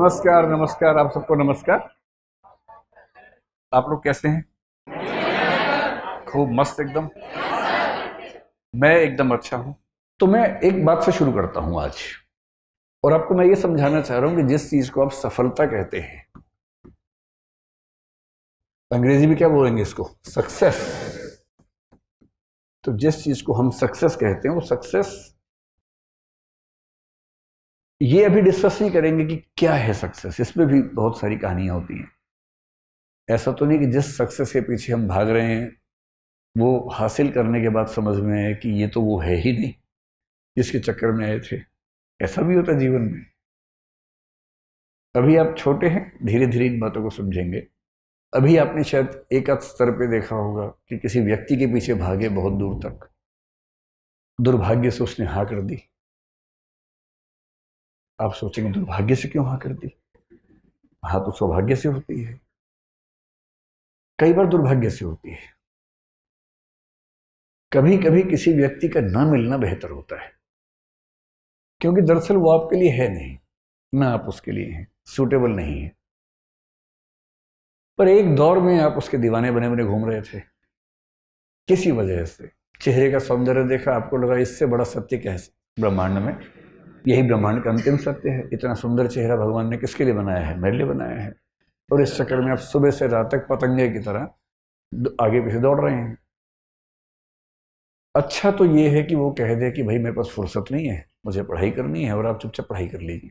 नमस्कार नमस्कार आप सबको नमस्कार आप लोग कैसे हैं खूब मस्त एकदम मैं एकदम अच्छा हूं तो मैं एक बात से शुरू करता हूं आज और आपको मैं ये समझाना चाह रहा हूं कि जिस चीज को आप सफलता कहते हैं अंग्रेजी में क्या बोलेंगे इसको सक्सेस तो जिस चीज को हम सक्सेस कहते हैं वो सक्सेस ये अभी डिस्कस नहीं करेंगे कि क्या है सक्सेस इसमें भी बहुत सारी कहानियाँ होती हैं ऐसा तो नहीं कि जिस सक्सेस के पीछे हम भाग रहे हैं वो हासिल करने के बाद समझ में आए कि ये तो वो है ही नहीं जिसके चक्कर में आए थे ऐसा भी होता जीवन में अभी आप छोटे हैं धीरे धीरे इन बातों को समझेंगे अभी आपने शायद एक स्तर पे देखा होगा कि किसी व्यक्ति के पीछे भागे बहुत दूर तक दुर्भाग्य से उसने हाँ कर दी आप सोचेंगे दुर्भाग्य से क्यों हाँ कर दी हाँ तो सौभाग्य से होती है कई बार दुर्भाग्य से होती है कभी कभी किसी व्यक्ति का ना मिलना बेहतर होता है क्योंकि दरअसल वो आपके लिए है नहीं ना आप उसके लिए हैं सूटेबल नहीं है पर एक दौर में आप उसके दीवाने बने बने घूम रहे थे किसी वजह से चेहरे का सौंदर्य देखा आपको लगा इससे बड़ा सत्य कह ब्रह्मांड में यही ब्रह्मांड का अंतिम सत्य है इतना सुंदर चेहरा भगवान ने किसके लिए बनाया है मेरे लिए बनाया है और इस चक्कर में आप सुबह से रात तक पतंगे की तरह आगे पीछे दौड़ रहे हैं अच्छा तो ये है कि वो कह दे कि भाई मेरे पास फुर्सत नहीं है मुझे पढ़ाई करनी है और आप चुपचाप पढ़ाई कर लीजिए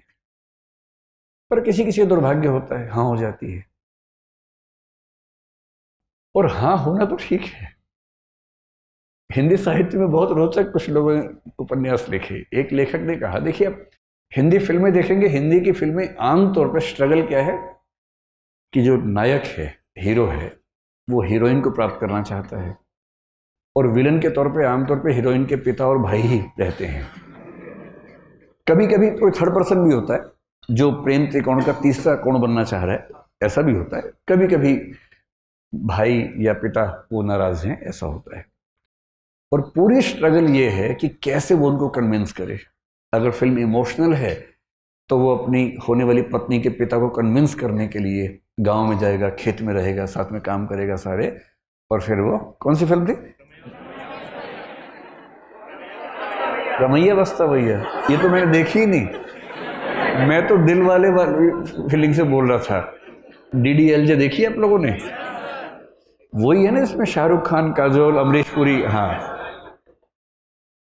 पर किसी किसी का दुर्भाग्य होता है हाँ हो जाती है और हाँ होना तो ठीक है हिंदी साहित्य में बहुत रोचक कुछ लोगों ने उपन्यास लिखे एक लेखक ने कहा देखिए आप हिंदी फिल्में देखेंगे हिंदी की फिल्में आमतौर पर स्ट्रगल क्या है कि जो नायक है हीरो है वो हीरोइन को प्राप्त करना चाहता है और विलन के तौर पे आमतौर पे हीरोइन के पिता और भाई ही रहते हैं कभी कभी कोई थर्ड पर्सन भी होता है जो प्रेम त्रिकोण का तीसरा कोण बनना चाह रहा है ऐसा भी होता है कभी कभी भाई या पिता वो नाराज हैं ऐसा होता है और पूरी स्ट्रगल ये है कि कैसे वो उनको कन्विंस करे अगर फिल्म इमोशनल है तो वो अपनी होने वाली पत्नी के पिता को कन्विंस करने के लिए गांव में जाएगा खेत में रहेगा साथ में काम करेगा सारे और फिर वो कौन सी फिल्म थी रमैया बस्ता भैया ये तो मैंने देखी ही नहीं मैं तो दिल वाले फीलिंग से बोल रहा था डी डी एल जे देखी आप लोगों ने वही है ना इसमें शाहरुख खान काजोल अमरीश पुरी हाँ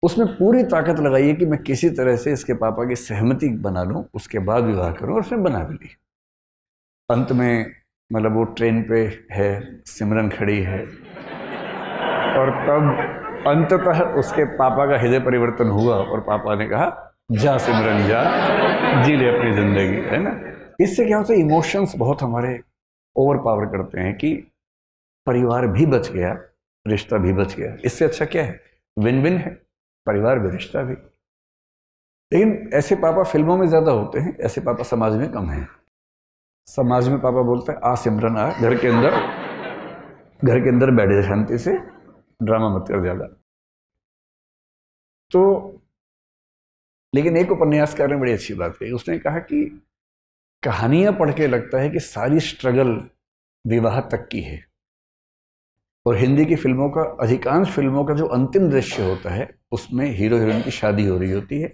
उसमें पूरी ताकत है कि मैं किसी तरह से इसके पापा की सहमति बना लूँ उसके बाद विवाह करूँ और उसने बना भी ली अंत में मतलब वो ट्रेन पे है सिमरन खड़ी है और तब अंततः उसके पापा का हृदय परिवर्तन हुआ और पापा ने कहा जा सिमरन जा जी ले अपनी ज़िंदगी है ना इससे क्या होता है इमोशंस बहुत हमारे ओवर पावर करते हैं कि परिवार भी बच गया रिश्ता भी बच गया इससे अच्छा क्या है विन विन है परिवार भी रिश्ता भी लेकिन ऐसे पापा फिल्मों में ज़्यादा होते हैं ऐसे पापा समाज में कम हैं समाज में पापा बोलते हैं आ सिमरन आ घर के अंदर घर के अंदर बैठे शांति से ड्रामा मत कर ज़्यादा तो लेकिन एक उपन्यासकार ने बड़ी अच्छी बात कही उसने कहा कि कहानियां पढ़ के लगता है कि सारी स्ट्रगल विवाह तक की है और हिंदी की फिल्मों का अधिकांश फिल्मों का जो अंतिम दृश्य होता है उसमें हीरो हीरोइन की शादी हो रही होती है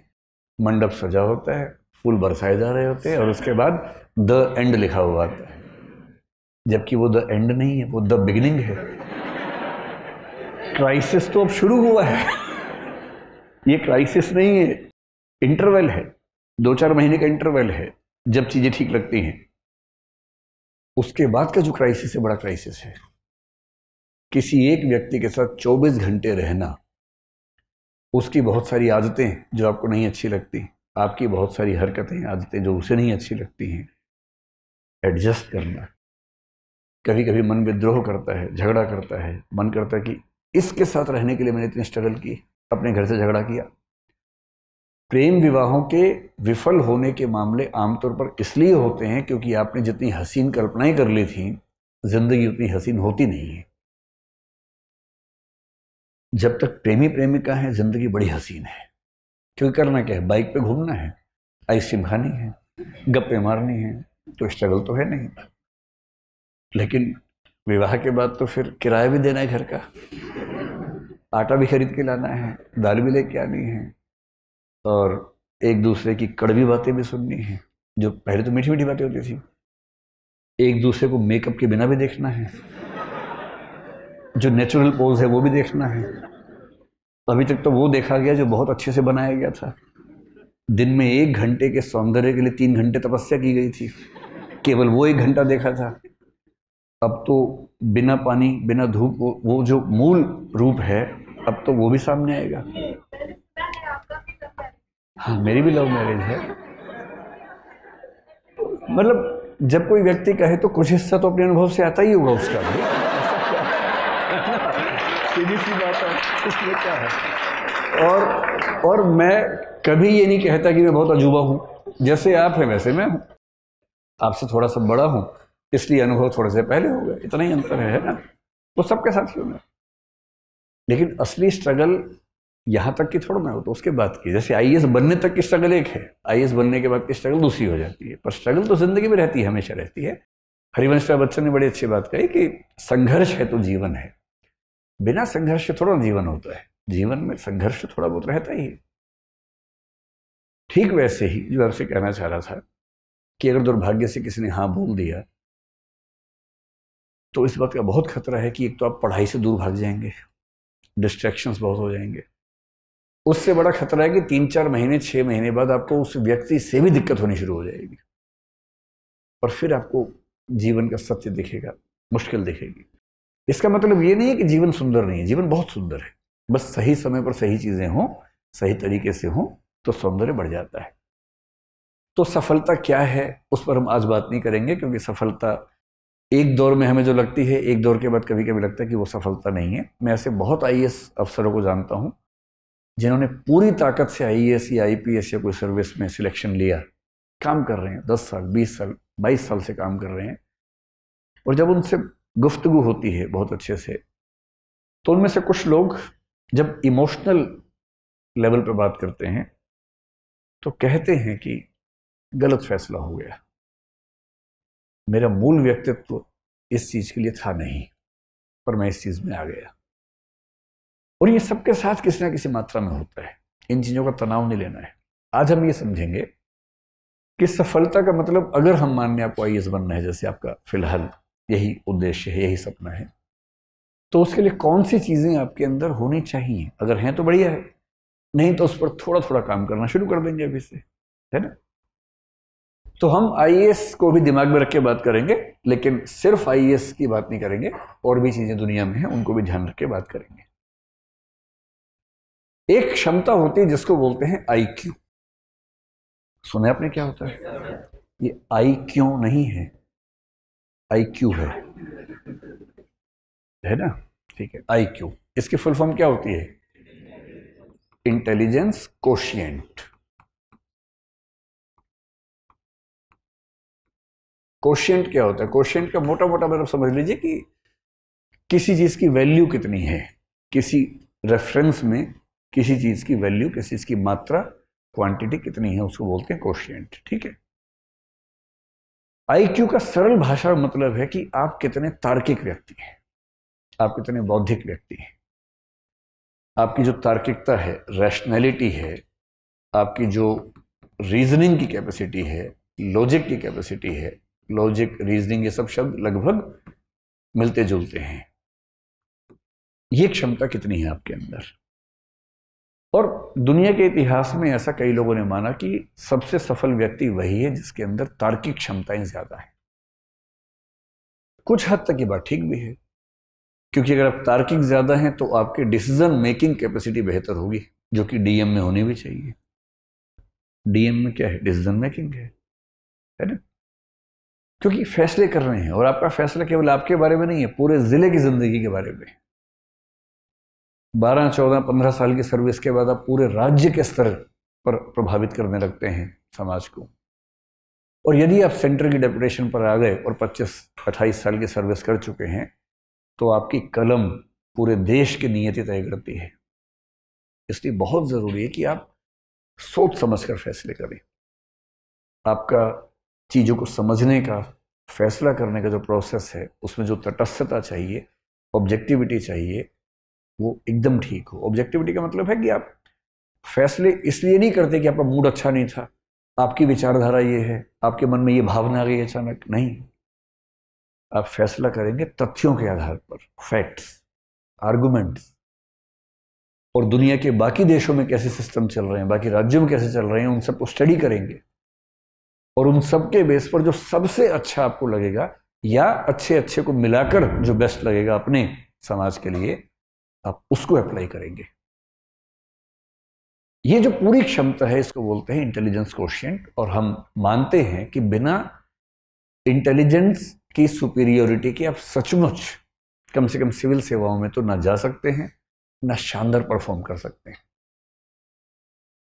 मंडप सजा होता है फूल बरसाए जा रहे होते हैं और उसके बाद द एंड लिखा हुआ आता है जबकि वो द एंड नहीं है वो द बिगिनिंग है क्राइसिस तो अब शुरू हुआ है ये क्राइसिस नहीं है इंटरवल है दो चार महीने का इंटरवल है जब चीज़ें ठीक लगती हैं उसके बाद का जो क्राइसिस है बड़ा क्राइसिस है किसी एक व्यक्ति के साथ 24 घंटे रहना उसकी बहुत सारी आदतें जो आपको नहीं अच्छी लगती आपकी बहुत सारी हरकतें आदतें जो उसे नहीं अच्छी लगती हैं एडजस्ट करना कभी कभी मन विद्रोह करता है झगड़ा करता है मन करता है कि इसके साथ रहने के लिए मैंने इतनी स्ट्रगल की अपने घर से झगड़ा किया प्रेम विवाहों के विफल होने के मामले आमतौर पर इसलिए होते हैं क्योंकि आपने जितनी हसीन कल्पनाएं कर ली थी ज़िंदगी उतनी हसीन होती नहीं है जब तक प्रेमी प्रेमिका है ज़िंदगी बड़ी हसीन है क्योंकि करना क्या है बाइक पे घूमना है आइसक्रीम खानी है गप्पे मारनी है तो स्ट्रगल तो है नहीं लेकिन विवाह के बाद तो फिर किराया भी देना है घर का आटा भी खरीद के लाना है दाल भी लेके आनी है और एक दूसरे की कड़वी बातें भी सुननी है जो पहले तो मीठी मीठी बातें होती थी एक दूसरे को मेकअप के बिना भी देखना है जो नेचुरल पोज है वो भी देखना है अभी तक तो वो देखा गया जो बहुत अच्छे से बनाया गया था दिन में एक घंटे के सौंदर्य के लिए तीन घंटे तपस्या की गई थी केवल वो एक घंटा देखा था अब तो बिना पानी बिना धूप वो, वो जो मूल रूप है अब तो वो भी सामने आएगा हाँ मेरी भी लव मैरिज है मतलब जब कोई व्यक्ति कहे तो कुछ हिस्सा तो अपने अनुभव से आता ही होगा उसका भी इसमें क्या है और और मैं कभी ये नहीं कहता कि मैं बहुत अजूबा हूँ जैसे आप हैं वैसे मैं हूँ आपसे थोड़ा सा बड़ा हूँ इसलिए अनुभव थोड़े से पहले हो गए इतना ही अंतर है ना वो तो सबके साथ ही मैं लेकिन असली स्ट्रगल यहाँ तक की थोड़ा ना हो तो उसके बाद की जैसे आई बनने तक की स्ट्रगल एक है आई बनने के बाद की स्ट्रगल दूसरी हो जाती है पर स्ट्रगल तो जिंदगी में रहती है हमेशा रहती है हरिवंश राय बच्चन ने बड़ी अच्छी बात कही कि संघर्ष है तो जीवन है बिना संघर्ष थोड़ा जीवन होता है जीवन में संघर्ष थोड़ा बहुत रहता ही ठीक वैसे ही जो आपसे कहना चाह रहा था कि अगर दुर्भाग्य से किसी ने हाँ बोल दिया तो इस बात का बहुत खतरा है कि एक तो आप पढ़ाई से दूर भाग जाएंगे डिस्ट्रैक्शंस बहुत हो जाएंगे उससे बड़ा खतरा है कि तीन चार महीने छः महीने बाद आपको उस व्यक्ति से भी दिक्कत होनी शुरू हो जाएगी और फिर आपको जीवन का सत्य दिखेगा मुश्किल दिखेगी इसका मतलब ये नहीं है कि जीवन सुंदर नहीं है जीवन बहुत सुंदर है बस सही समय पर सही चीज़ें हों सही तरीके से हों तो सौंदर्य बढ़ जाता है तो सफलता क्या है उस पर हम आज बात नहीं करेंगे क्योंकि सफलता एक दौर में हमें जो लगती है एक दौर के बाद कभी कभी लगता है कि वो सफलता नहीं है मैं ऐसे बहुत आई अफसरों को जानता हूँ जिन्होंने पूरी ताकत से आई या आई या कोई सर्विस में सिलेक्शन लिया काम कर रहे हैं दस साल बीस साल बाईस साल से काम कर रहे हैं और जब उनसे गुफ्तगु होती है बहुत अच्छे से तो उनमें से कुछ लोग जब इमोशनल लेवल पर बात करते हैं तो कहते हैं कि गलत फैसला हो गया मेरा मूल व्यक्तित्व इस चीज़ के लिए था नहीं पर मैं इस चीज़ में आ गया और ये सबके साथ किसी ना किसी मात्रा में होता है इन चीज़ों का तनाव नहीं लेना है आज हम ये समझेंगे कि सफलता का मतलब अगर हम मानने आपको आई बनना है जैसे आपका फिलहाल यही उद्देश्य है यही सपना है तो उसके लिए कौन सी चीज़ें आपके अंदर होनी चाहिए अगर हैं तो बढ़िया है नहीं तो उस पर थोड़ा थोड़ा काम करना शुरू कर देंगे अभी से है ना तो हम आई को भी दिमाग में रख के बात करेंगे लेकिन सिर्फ आई की बात नहीं करेंगे और भी चीज़ें दुनिया में हैं उनको भी ध्यान रख के बात करेंगे एक क्षमता होती है जिसको बोलते हैं आई क्यू सुने आपने क्या होता है ये आई क्यों नहीं है आईक्यू है है ना ठीक है आईक्यू इसकी फुल फॉर्म क्या होती है इंटेलिजेंस कोशियंट कोशियंट क्या होता है कोशियंट का मोटा मोटा मतलब समझ लीजिए कि किसी चीज़ की वैल्यू कितनी है किसी रेफरेंस में किसी चीज़ की वैल्यू किसी चीज़ की मात्रा क्वांटिटी कितनी है उसको बोलते हैं कोशियंट ठीक है आईक्यू का सरल भाषा मतलब है कि आप कितने तार्किक व्यक्ति हैं आप कितने बौद्धिक व्यक्ति हैं आपकी जो तार्किकता है रैशनैलिटी है आपकी जो रीजनिंग की कैपेसिटी है लॉजिक की कैपेसिटी है लॉजिक रीजनिंग ये सब शब्द लगभग मिलते जुलते हैं ये क्षमता कितनी है आपके अंदर और दुनिया के इतिहास में ऐसा कई लोगों ने माना कि सबसे सफल व्यक्ति वही है जिसके अंदर तार्किक क्षमताएं ज़्यादा हैं कुछ हद तक ये बात ठीक भी है क्योंकि अगर आप तार्किक ज़्यादा हैं तो आपके डिसीजन मेकिंग कैपेसिटी बेहतर होगी जो कि डीएम में होनी भी चाहिए डीएम में क्या है डिसीजन मेकिंग है है ना क्योंकि फैसले कर रहे हैं और आपका फैसला केवल आपके बारे में नहीं है पूरे ज़िले की ज़िंदगी के बारे में बारह चौदह पंद्रह साल की सर्विस के बाद आप पूरे राज्य के स्तर पर प्रभावित करने लगते हैं समाज को और यदि आप सेंटर की डेपुटेशन पर आ गए और 25 अट्ठाईस साल की सर्विस कर चुके हैं तो आपकी कलम पूरे देश की नीयति तय करती है इसलिए बहुत ज़रूरी है कि आप सोच समझ कर फैसले करें आपका चीज़ों को समझने का फैसला करने का जो प्रोसेस है उसमें जो तटस्थता चाहिए ऑब्जेक्टिविटी चाहिए वो एकदम ठीक हो ऑब्जेक्टिविटी का मतलब है कि आप फैसले इसलिए नहीं करते कि आपका मूड अच्छा नहीं था आपकी विचारधारा ये है आपके मन में ये भावना आ गई अचानक नहीं आप फैसला करेंगे तथ्यों के आधार पर फैक्ट्स आर्गूमेंट्स और दुनिया के बाकी देशों में कैसे सिस्टम चल रहे हैं बाकी राज्यों में कैसे चल रहे हैं उन सबको स्टडी करेंगे और उन सब के बेस पर जो सबसे अच्छा आपको लगेगा या अच्छे अच्छे को मिलाकर जो बेस्ट लगेगा अपने समाज के लिए आप उसको अप्लाई करेंगे ये जो पूरी क्षमता है इसको बोलते हैं इंटेलिजेंस क्वेश्चन और हम मानते हैं कि बिना इंटेलिजेंस की सुपीरियोरिटी के आप सचमुच कम से कम सिविल सेवाओं में तो ना जा सकते हैं ना शानदार परफॉर्म कर सकते हैं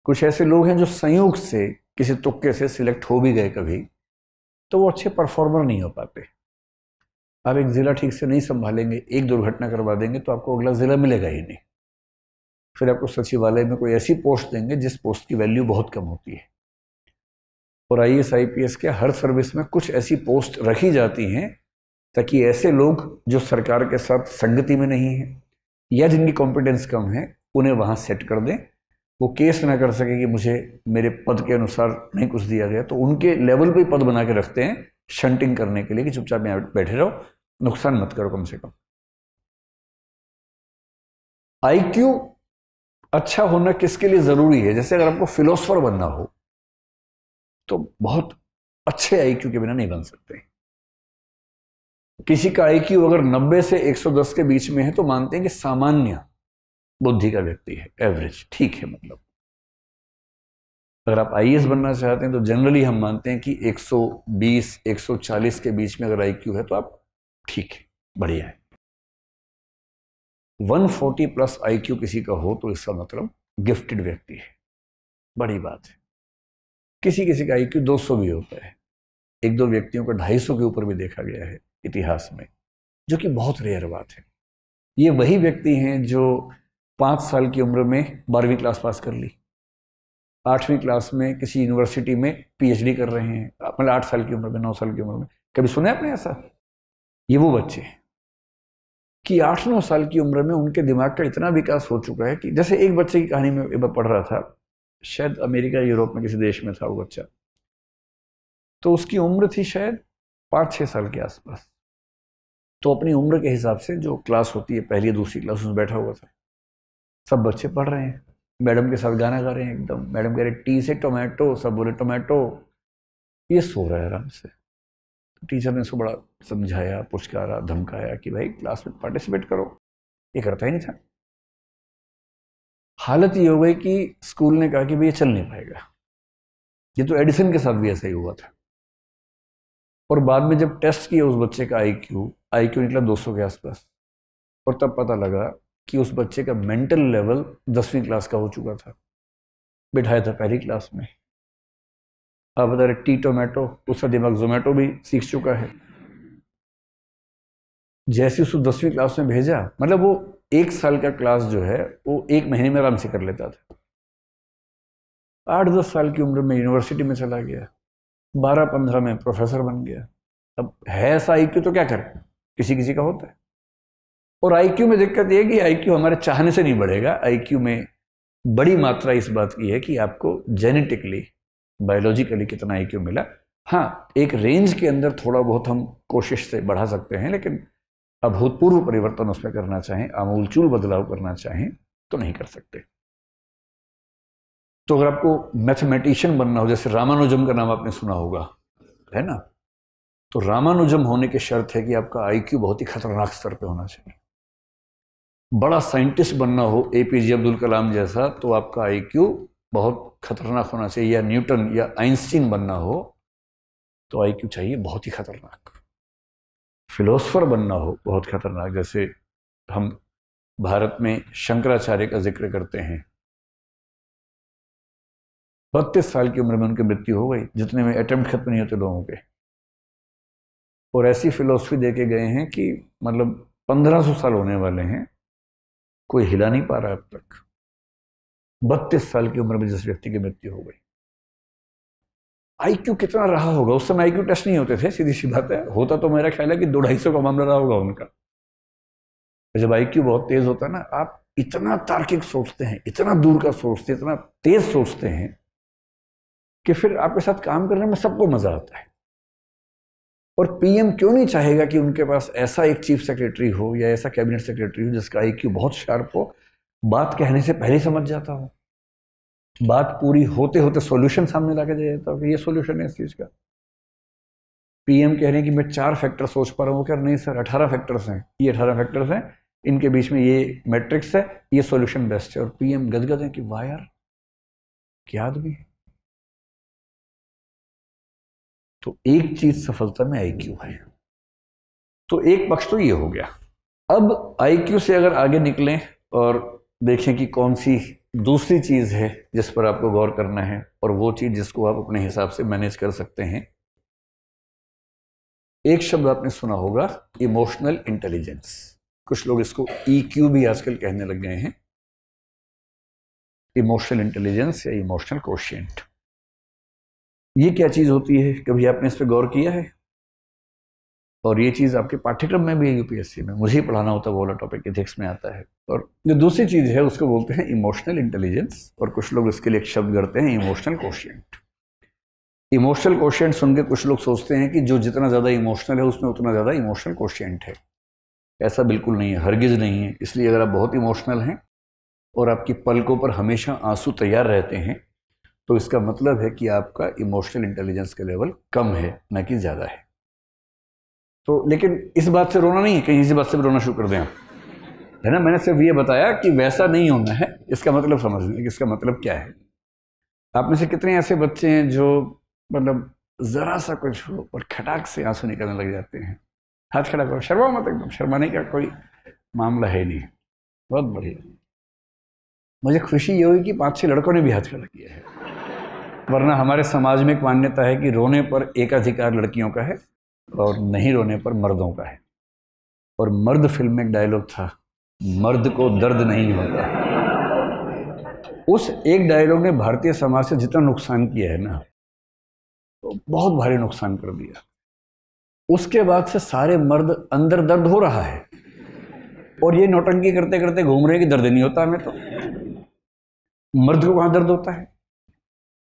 कुछ ऐसे लोग हैं जो संयोग से किसी तुक्के से सिलेक्ट हो भी गए कभी तो वो अच्छे परफॉर्मर नहीं हो पाते आप एक ज़िला ठीक से नहीं संभालेंगे एक दुर्घटना करवा देंगे तो आपको अगला ज़िला मिलेगा ही नहीं फिर आपको सचिवालय में कोई ऐसी पोस्ट देंगे जिस पोस्ट की वैल्यू बहुत कम होती है और आई एस आई के हर सर्विस में कुछ ऐसी पोस्ट रखी जाती हैं ताकि ऐसे लोग जो सरकार के साथ संगति में नहीं हैं या जिनकी कॉम्पिटेंस कम है उन्हें वहाँ सेट कर दें वो केस ना कर सके कि मुझे मेरे पद के अनुसार नहीं कुछ दिया गया तो उनके लेवल पर पद बना के रखते हैं शंटिंग करने के लिए कि चुपचाप यहाँ बैठे रहो नुकसान मत करो कम से कम आईक्यू अच्छा होना किसके लिए ज़रूरी है जैसे अगर आपको फिलोसफर बनना हो तो बहुत अच्छे आईक्यू के बिना नहीं बन सकते किसी का आईक्यू अगर 90 से 110 के बीच में है तो मानते हैं कि सामान्य बुद्धि का व्यक्ति है एवरेज ठीक है मतलब अगर आप आई बनना चाहते हैं तो जनरली हम मानते हैं कि 120 140 के बीच में अगर आईक्यू है तो आप ठीक है बढ़िया है 140 प्लस आईक्यू किसी का हो तो इसका मतलब गिफ्टेड व्यक्ति है बड़ी बात है किसी किसी का आईक्यू 200 भी होता है एक दो व्यक्तियों को 250 के ऊपर भी देखा गया है इतिहास में जो कि बहुत रेयर बात है ये वही व्यक्ति हैं जो पाँच साल की उम्र में बारहवीं क्लास पास कर ली आठवीं क्लास में किसी यूनिवर्सिटी में पीएचडी कर रहे हैं मतलब आठ साल की उम्र में नौ साल की उम्र में कभी सुना है आपने ऐसा ये वो बच्चे हैं कि आठ नौ साल की उम्र में उनके दिमाग का इतना विकास हो चुका है कि जैसे एक बच्चे की कहानी में एक बार पढ़ रहा था शायद अमेरिका यूरोप में किसी देश में था वो बच्चा तो उसकी उम्र थी शायद पाँच छः साल के आसपास तो अपनी उम्र के हिसाब से जो क्लास होती है पहली दूसरी क्लास उसमें बैठा हुआ था सब बच्चे पढ़ रहे हैं मैडम के साथ गाना गा रहे हैं एकदम मैडम कह रहे टी से टोमेटो सब बोले टोमेटो ये सो रहा है आराम से टीचर ने उसको बड़ा समझाया पुचकारा धमकाया कि भाई क्लास में पार्टिसिपेट करो ये करता ही नहीं था हालत ये हो गई कि स्कूल ने कहा कि भाई ये चल नहीं पाएगा ये तो एडिसन के साथ भी ऐसा ही हुआ था और बाद में जब टेस्ट किया उस बच्चे का आई क्यू आई क्यू निकला 200 के आसपास और तब पता लगा कि उस बच्चे का मेंटल लेवल दसवीं क्लास का हो चुका था बिठाया था पहली क्लास में अब अदर टी टोमेटो उसका दिमाग जोमेटो भी सीख चुका है जैसे उसको दसवीं क्लास में भेजा मतलब वो एक साल का क्लास जो है वो एक महीने में आराम से कर लेता था आठ दस साल की उम्र में यूनिवर्सिटी में चला गया बारह पंद्रह में प्रोफेसर बन गया अब है ऐसा आई तो क्या करें किसी किसी का होता है और आई में दिक्कत यह है कि आई हमारे चाहने से नहीं बढ़ेगा आई में बड़ी मात्रा इस बात की है कि आपको जेनेटिकली बायोलॉजिकली कितना आई मिला हाँ एक रेंज के अंदर थोड़ा बहुत हम कोशिश से बढ़ा सकते हैं लेकिन अभूतपूर्व परिवर्तन उसमें करना चाहें आमूलचूल बदलाव करना चाहें तो नहीं कर सकते तो अगर आपको मैथमेटिशियन बनना हो जैसे रामानुजम का नाम आपने सुना होगा है ना तो रामानुजम होने की शर्त है कि आपका आईक्यू बहुत ही खतरनाक स्तर पे होना चाहिए बड़ा साइंटिस्ट बनना हो एपीजे अब्दुल कलाम जैसा तो आपका आईक्यू बहुत खतरनाक होना चाहिए या न्यूटन या आइंस्टीन बनना हो तो आईक्यू चाहिए बहुत ही खतरनाक फिलोसफर बनना हो बहुत खतरनाक जैसे हम भारत में शंकराचार्य का जिक्र करते हैं बत्तीस साल की उम्र में उनकी मृत्यु हो गई जितने में अटेम्प्ट खत्म नहीं होते लोगों के और ऐसी फिलोसफी देके गए हैं कि मतलब पंद्रह सौ साल होने वाले हैं कोई हिला नहीं पा रहा अब तक बत्तीस साल की उम्र में जिस व्यक्ति की मृत्यु हो गई आईक्यू कितना रहा होगा उस समय आईक्यू टेस्ट नहीं होते थे सीधी सी बात है होता तो मेरा ख्याल है कि दो ढाई सौ का मामला रहा होगा उनका जब आईक्यू बहुत तेज होता है ना आप इतना तार्किक सोचते हैं इतना दूर का सोचते हैं इतना तेज सोचते हैं कि फिर आपके साथ काम करने में सबको मजा आता है और पीएम क्यों नहीं चाहेगा कि उनके पास ऐसा एक चीफ सेक्रेटरी हो या ऐसा कैबिनेट सेक्रेटरी हो जिसका आईक्यू बहुत शार्प हो बात कहने से पहले समझ जाता हो बात पूरी होते होते सॉल्यूशन सामने ला के दे जाता है ये सॉल्यूशन है इस चीज़ का पीएम कह रहे हैं कि मैं चार फैक्टर सोच पा रहा हूँ क्या नहीं सर अठारह फैक्टर्स हैं ये अठारह फैक्टर्स हैं इनके बीच में ये मैट्रिक्स है ये सॉल्यूशन बेस्ट है और पीएम गदगद है कि वायर यार क्या आदमी है तो एक चीज सफलता में आई है तो एक पक्ष तो ये हो गया अब आई से अगर आगे निकलें और देखें कि कौन सी दूसरी चीज़ है जिस पर आपको गौर करना है और वो चीज़ जिसको आप अपने हिसाब से मैनेज कर सकते हैं एक शब्द आपने सुना होगा इमोशनल इंटेलिजेंस कुछ लोग इसको ईक्यू e भी आजकल कहने लग गए हैं इमोशनल इंटेलिजेंस या इमोशनल क्वेश्चन ये क्या चीज़ होती है कभी आपने इस पर गौर किया है और ये चीज़ आपके पाठ्यक्रम में भी है यूपीएससी में मुझे ही पढ़ाना होता है वो वाला टॉपिक इथिक्स में आता है और जो दूसरी चीज़ है उसको बोलते हैं इमोशनल इंटेलिजेंस और कुछ लोग इसके लिए एक शब्द करते हैं इमोशनल कोशियंट इमोशनल कोशियंट सुन के कुछ लोग सोचते हैं कि जो जितना ज़्यादा इमोशनल है उसमें उतना ज़्यादा इमोशनल कोशियंट है ऐसा बिल्कुल नहीं है हरगिज़ नहीं है इसलिए अगर आप बहुत इमोशनल हैं और आपकी पलकों पर हमेशा आंसू तैयार रहते हैं तो इसका मतलब है कि आपका इमोशनल इंटेलिजेंस का लेवल कम है ना कि ज़्यादा है तो लेकिन इस बात से रोना नहीं है कहीं इसी बात से रोना शुरू कर दें आप है ना मैंने सिर्फ ये बताया कि वैसा नहीं होना है इसका मतलब समझ लें कि इसका मतलब क्या है आप में से कितने ऐसे बच्चे हैं जो मतलब ज़रा सा कुछ हो और खटाक से आंसू निकलने लग जाते हैं हाथ खड़ा करो शर्मा मत एकदम शर्माने का कोई मामला है नहीं बहुत बढ़िया मुझे खुशी ये हुई कि पांच छह लड़कों ने भी हाथ खड़ा किया है वरना हमारे समाज में एक मान्यता है कि रोने पर एक अधिकार लड़कियों का है और नहीं रोने पर मर्दों का है और मर्द फिल्म में एक डायलॉग था मर्द को दर्द नहीं होता उस एक डायलॉग ने भारतीय समाज से जितना नुकसान किया है ना तो बहुत भारी नुकसान कर दिया उसके बाद से सारे मर्द अंदर दर्द हो रहा है और ये नौटंकी करते करते घूम रहे कि दर्द नहीं होता हमें तो मर्द को कहाँ दर्द होता है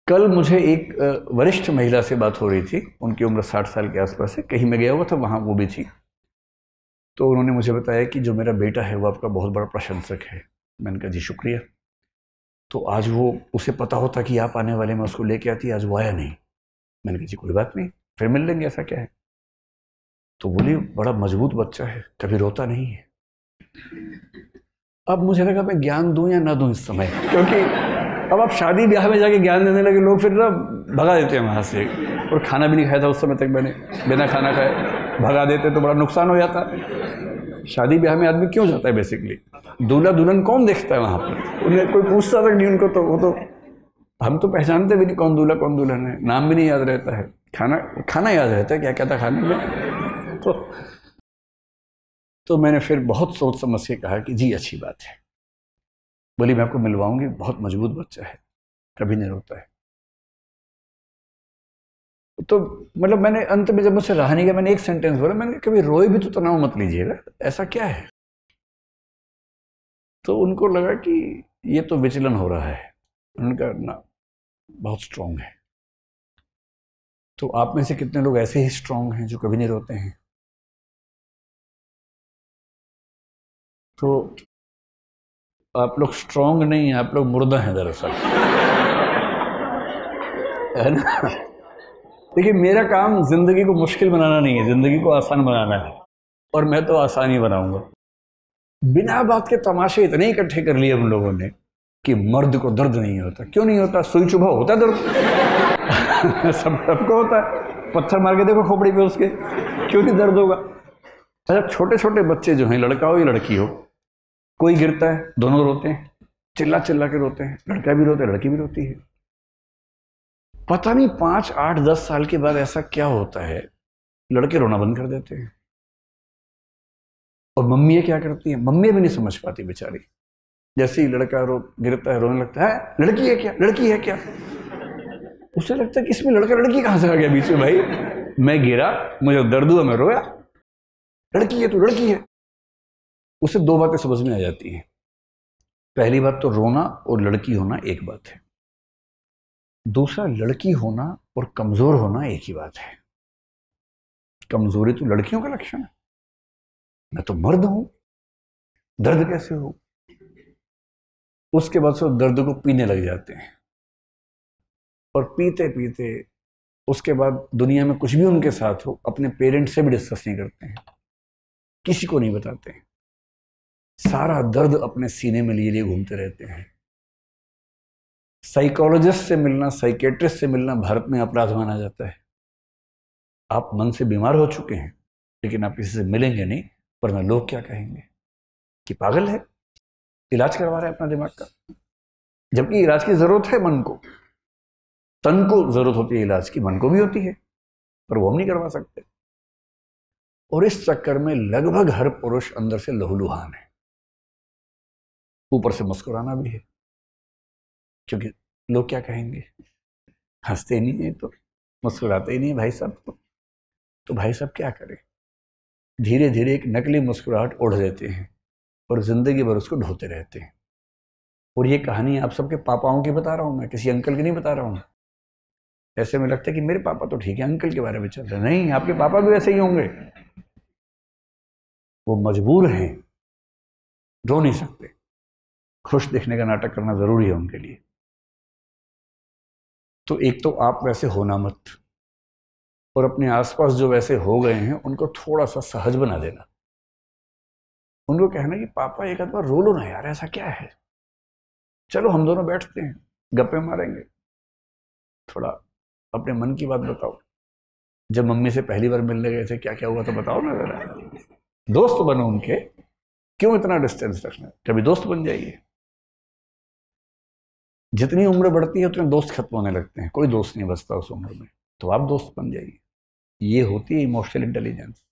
कल मुझे एक वरिष्ठ महिला से बात हो रही थी उनकी उम्र साठ साल के आसपास है कहीं मैं गया हुआ था वहाँ वो भी थी तो उन्होंने मुझे बताया कि जो मेरा बेटा है वो आपका बहुत बड़ा प्रशंसक है मैंने कहा जी शुक्रिया तो आज वो उसे पता होता कि आप आने वाले मैं उसको लेके आती आज वो आया नहीं मैंने कहा जी कोई बात नहीं फिर मिल लेंगे ऐसा क्या है तो बोली बड़ा मजबूत बच्चा है कभी रोता नहीं है अब मुझे लगा मैं ज्ञान दूं या ना दूं इस समय क्योंकि अब आप शादी ब्याह में जाके ज्ञान देने लगे लोग फिर ना भगा देते हैं वहाँ से और खाना भी नहीं खाया था उस समय तक मैंने बिना खाना खाए भगा देते तो बड़ा नुकसान हो जाता शादी ब्याह में आदमी क्यों जाता है बेसिकली दूल्हा दुल्हन कौन देखता है वहाँ पर उन्हें कोई पूछता तक नहीं उनको तो वो तो हम तो पहचानते भी नहीं कौन दूल्हा कौन दुल्हन है नाम भी नहीं याद रहता है खाना खाना याद रहता है क्या क्या था खाने में तो तो मैंने फिर बहुत सोच समझ के कहा कि जी अच्छी बात है बोली मैं आपको मिलवाऊंगी बहुत मजबूत बच्चा है कभी नहीं रोता है तो मतलब मैंने अंत में जब मुझसे रहा नहीं गया मैंने एक सेंटेंस बोला मैंने कभी रोए भी तो तनाव मत लीजिएगा ऐसा क्या है तो उनको लगा कि ये तो विचलन हो रहा है उनका ना बहुत स्ट्रांग है तो आप में से कितने लोग ऐसे ही स्ट्रांग हैं जो कभी नहीं रोते हैं तो आप लोग स्ट्रांग नहीं हैं आप लोग मुर्दा हैं दरअसल है ना देखिए मेरा काम ज़िंदगी को मुश्किल बनाना नहीं है ज़िंदगी को आसान बनाना है और मैं तो आसान ही बनाऊंगा बिना बात के तमाशे इतने इकट्ठे कर लिए हम लोगों ने कि मर्द को दर्द नहीं होता क्यों नहीं होता सुई चुभा होता दर्द सब सबको होता है पत्थर मार के देखो खोपड़ी पे उसके क्यों नहीं दर्द होगा अच्छा छोटे छोटे बच्चे जो हैं लड़का हो या लड़की हो कोई गिरता है दोनों रोते हैं चिल्ला चिल्ला के रोते हैं लड़का भी रोता है लड़की भी रोती है पता नहीं पांच आठ दस साल के बाद ऐसा क्या होता है लड़के रोना बंद कर देते हैं और मम्मी ये क्या करती है मम्मी भी नहीं समझ पाती बेचारी जैसे ही लड़का रो गिरता है रोने लगता है हाँ, लड़की है क्या लड़की है क्या उसे लगता है कि इसमें लड़का लड़की कहां से आ गया बीच में भाई मैं गिरा मुझे दर्द हुआ मैं रोया लड़की है तू लड़की है उसे दो बातें समझ में आ जाती हैं पहली बात तो रोना और लड़की होना एक बात है दूसरा लड़की होना और कमज़ोर होना एक ही बात है कमज़ोरी तो लड़कियों का लक्षण है मैं तो मर्द हूं दर्द कैसे हो उसके बाद से दर्द को पीने लग जाते हैं और पीते पीते उसके बाद दुनिया में कुछ भी उनके साथ हो अपने पेरेंट्स से भी डिस्कस नहीं करते हैं किसी को नहीं बताते हैं सारा दर्द अपने सीने में लिए लिए घूमते रहते हैं साइकोलॉजिस्ट से मिलना साइकेट्रिस्ट से मिलना भारत में अपराध माना जाता है आप मन से बीमार हो चुके हैं लेकिन आप किसी से मिलेंगे नहीं वरना लोग क्या कहेंगे कि पागल है इलाज करवा रहे हैं अपना दिमाग का जबकि इलाज की जरूरत है मन को तन को जरूरत होती है इलाज की मन को भी होती है पर वो हम नहीं करवा सकते और इस चक्कर में लगभग हर पुरुष अंदर से लहूलुहान है ऊपर से मुस्कुराना भी है क्योंकि लोग क्या कहेंगे हंसते नहीं है तो मुस्कुराते ही नहीं भाई साहब तो तो भाई साहब क्या करें धीरे धीरे एक नकली मुस्कुराहट ओढ़ देते हैं और ज़िंदगी भर उसको ढोते रहते हैं और ये कहानी आप सबके पापाओं की बता रहा हूँ मैं किसी अंकल की नहीं बता रहा हूँ ऐसे में लगता है कि मेरे पापा तो ठीक है अंकल के बारे में चल रहे नहीं आपके पापा भी ऐसे ही होंगे वो मजबूर हैं रो नहीं सकते खुश दिखने का नाटक करना ज़रूरी है उनके लिए तो एक तो आप वैसे होना मत और अपने आसपास जो वैसे हो गए हैं उनको थोड़ा सा सहज बना देना उनको कहना कि पापा एक आध बार रो लो ना यार ऐसा क्या है चलो हम दोनों बैठते हैं गप्पे मारेंगे थोड़ा अपने मन की बात बताओ जब मम्मी से पहली बार मिलने गए थे क्या क्या हुआ तो बताओ ना जरा दोस्त बनो उनके क्यों इतना डिस्टेंस रखना कभी दोस्त बन जाइए जितनी उम्र बढ़ती है उतने दोस्त खत्म होने लगते हैं कोई दोस्त नहीं बचता उस उम्र में तो आप दोस्त बन जाइए ये होती है इमोशनल इंटेलिजेंस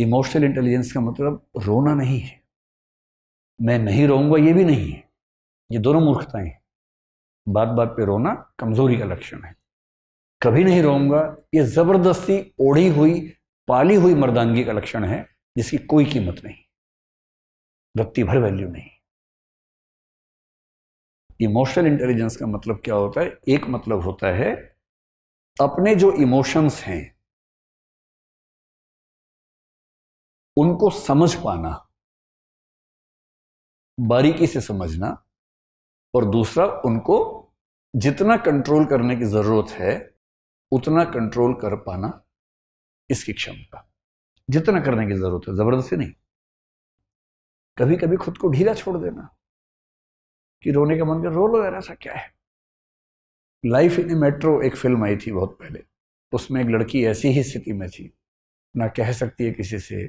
इमोशनल इंटेलिजेंस का मतलब रोना नहीं है मैं नहीं रोऊंगा ये भी नहीं है ये दोनों मूर्खताएं हैं बात बात पे रोना कमजोरी का लक्षण है कभी नहीं रोऊंगा ये जबरदस्ती ओढ़ी हुई पाली हुई मर्दानगी का लक्षण है जिसकी कोई कीमत नहीं व्यक्ति भर वैल्यू नहीं इमोशनल इंटेलिजेंस का मतलब क्या होता है एक मतलब होता है अपने जो इमोशंस हैं उनको समझ पाना बारीकी से समझना और दूसरा उनको जितना कंट्रोल करने की ज़रूरत है उतना कंट्रोल कर पाना इसकी क्षमता जितना करने की ज़रूरत है ज़बरदस्ती नहीं कभी कभी खुद को ढीला छोड़ देना कि रोने का मन कर रो लो यार ऐसा क्या है लाइफ इन मेट्रो एक फिल्म आई थी बहुत पहले उसमें एक लड़की ऐसी ही स्थिति में थी ना कह सकती है किसी से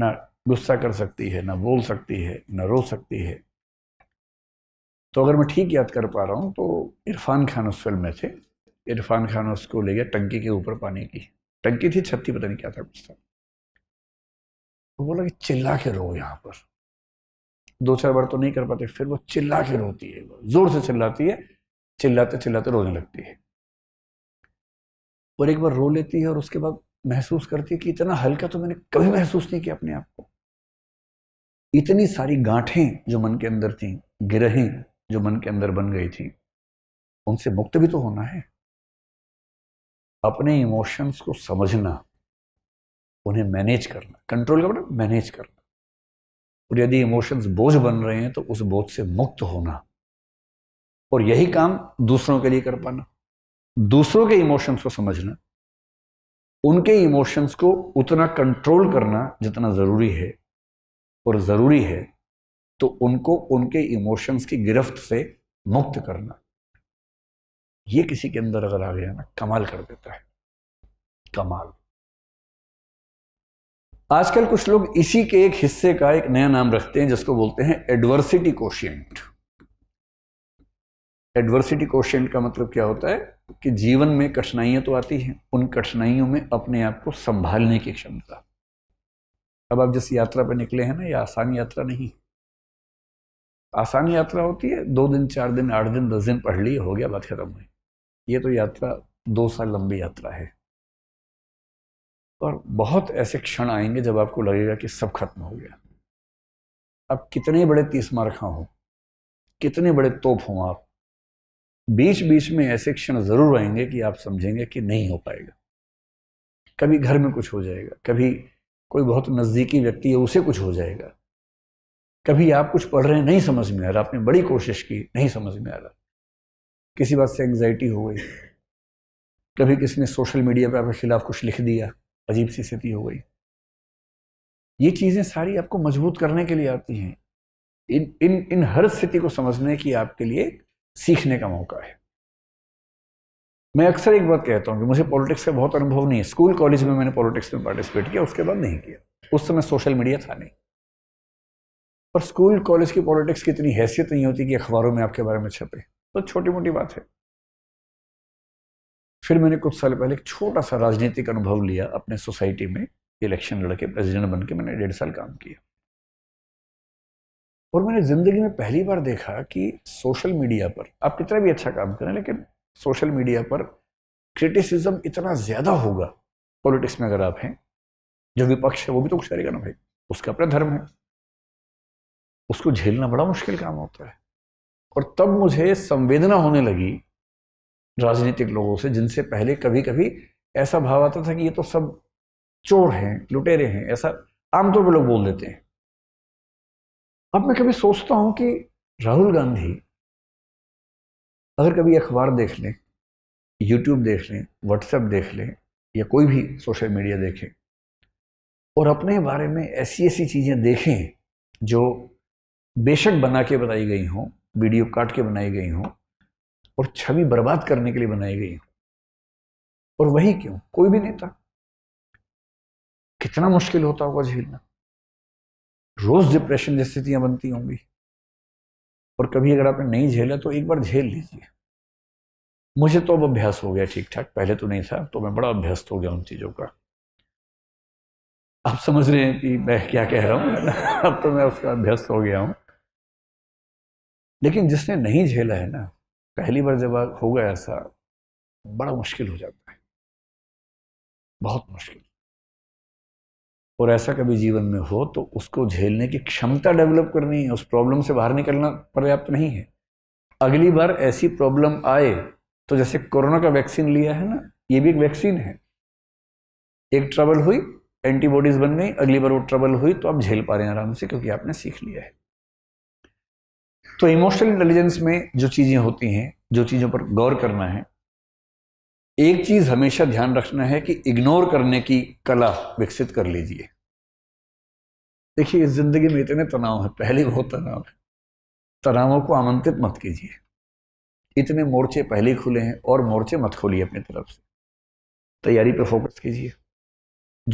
ना गुस्सा कर सकती है ना बोल सकती है ना रो सकती है तो अगर मैं ठीक याद कर पा रहा हूँ तो इरफान खान उस फिल्म में थे इरफान खान उसको ले गया टंकी के ऊपर पानी की टंकी थी छत्ती पता नहीं क्या था कुछ था तो बोला कि चिल्ला के रो यहाँ पर दो चार बार तो नहीं कर पाते फिर वो चिल्ला के रोती है जोर से चिल्लाती है चिल्लाते चिल्लाते रोने लगती है और एक बार रो लेती है और उसके बाद महसूस करती है कि इतना हल्का तो मैंने कभी महसूस नहीं किया अपने आप को इतनी सारी गांठें जो मन के अंदर थी गिरहें जो मन के अंदर बन गई थी उनसे मुक्त भी तो होना है अपने इमोशंस को समझना उन्हें मैनेज करना कंट्रोल का मतलब मैनेज करना और यदि इमोशंस बोझ बन रहे हैं तो उस बोझ से मुक्त होना और यही काम दूसरों के लिए कर पाना दूसरों के इमोशंस को समझना उनके इमोशंस को उतना कंट्रोल करना जितना ज़रूरी है और ज़रूरी है तो उनको उनके इमोशंस की गिरफ्त से मुक्त करना ये किसी के अंदर अगर आ गया ना कमाल कर देता है कमाल आजकल कुछ लोग इसी के एक हिस्से का एक नया नाम रखते हैं जिसको बोलते हैं एडवर्सिटी कोशियंट एडवर्सिटी कोशियंट का मतलब क्या होता है कि जीवन में कठिनाइयां तो आती हैं उन कठिनाइयों में अपने आप को संभालने की क्षमता अब आप जिस यात्रा पर निकले हैं ना ये आसान यात्रा नहीं आसान यात्रा होती है दो दिन चार दिन आठ दिन दस दिन पढ़ ली हो गया बात खत्म हुई ये तो यात्रा दो साल लंबी यात्रा है और बहुत ऐसे क्षण आएंगे जब आपको लगेगा कि सब खत्म हो गया आप कितने बड़े तीस मारखा हो कितने बड़े तोप हों आप बीच बीच में ऐसे क्षण ज़रूर आएंगे कि आप समझेंगे कि नहीं हो पाएगा कभी घर में कुछ हो जाएगा कभी कोई बहुत नज़दीकी व्यक्ति है उसे कुछ हो जाएगा कभी आप कुछ पढ़ रहे हैं नहीं समझ में आ रहा आपने बड़ी कोशिश की नहीं समझ में आ रहा किसी बात से एंग्जाइटी हो गई कभी किसी ने सोशल मीडिया पर आपके खिलाफ कुछ लिख दिया अजीब सी स्थिति हो गई ये चीज़ें सारी आपको मजबूत करने के लिए आती हैं इन इन इन हर स्थिति को समझने की आपके लिए सीखने का मौका है मैं अक्सर एक बात कहता हूँ कि मुझे पॉलिटिक्स का बहुत अनुभव नहीं है स्कूल कॉलेज में मैंने पॉलिटिक्स में पार्टिसिपेट किया उसके बाद नहीं किया उस समय सोशल मीडिया था नहीं पर स्कूल कॉलेज की पॉलिटिक्स की इतनी हैसियत नहीं होती कि अखबारों में आपके बारे में छपे तो छोटी मोटी बात है फिर मैंने कुछ साल पहले एक छोटा सा राजनीतिक अनुभव लिया अपने सोसाइटी में इलेक्शन लड़के प्रेसिडेंट बन के मैंने डेढ़ साल काम किया और मैंने ज़िंदगी में पहली बार देखा कि सोशल मीडिया पर आप कितना भी अच्छा काम करें लेकिन सोशल मीडिया पर क्रिटिसिज्म इतना ज़्यादा होगा पॉलिटिक्स में अगर आप हैं जो विपक्ष है वो भी तो कुछ करेगा ना भाई उसका अपना धर्म है उसको झेलना बड़ा मुश्किल काम होता है और तब मुझे संवेदना होने लगी राजनीतिक लोगों से जिनसे पहले कभी कभी ऐसा भाव आता था कि ये तो सब चोर हैं लुटेरे हैं ऐसा आमतौर पर लोग बोल देते हैं अब मैं कभी सोचता हूं कि राहुल गांधी अगर कभी अखबार देख लें यूट्यूब देख लें व्हाट्सएप देख लें या कोई भी सोशल मीडिया देखें और अपने बारे में ऐसी ऐसी चीज़ें देखें जो बेशक बना के बताई गई हों वीडियो काट के बनाई गई हों और छवि बर्बाद करने के लिए बनाई गई और वही क्यों कोई भी नेता कितना मुश्किल होता होगा झेलना रोज डिप्रेशन जैसी स्थितियां बनती होंगी और कभी अगर आपने नहीं झेला तो एक बार झेल लीजिए मुझे तो अब अभ्यास हो गया ठीक ठाक पहले तो नहीं था तो मैं बड़ा अभ्यस्त हो गया उन चीज़ों का आप समझ रहे हैं कि मैं क्या कह रहा हूं अब तो मैं उसका अभ्यस्त हो गया हूं लेकिन जिसने नहीं झेला है ना पहली बार जब हो गया ऐसा बड़ा मुश्किल हो जाता है बहुत मुश्किल और ऐसा कभी जीवन में हो तो उसको झेलने की क्षमता डेवलप करनी है उस प्रॉब्लम से बाहर निकलना पर्याप्त नहीं है अगली बार ऐसी प्रॉब्लम आए तो जैसे कोरोना का वैक्सीन लिया है ना ये भी एक वैक्सीन है एक ट्रबल हुई एंटीबॉडीज बन गई अगली बार वो ट्रबल हुई तो आप झेल पा रहे हैं आराम से क्योंकि आपने सीख लिया है तो इमोशनल इंटेलिजेंस में जो चीज़ें होती हैं जो चीज़ों पर गौर करना है एक चीज़ हमेशा ध्यान रखना है कि इग्नोर करने की कला विकसित कर लीजिए देखिए इस ज़िंदगी में इतने तनाव हैं पहले बहुत तनाव है तनावों को आमंत्रित मत कीजिए इतने मोर्चे पहले खुले हैं और मोर्चे मत खोलिए अपनी तरफ से तैयारी पर फोकस कीजिए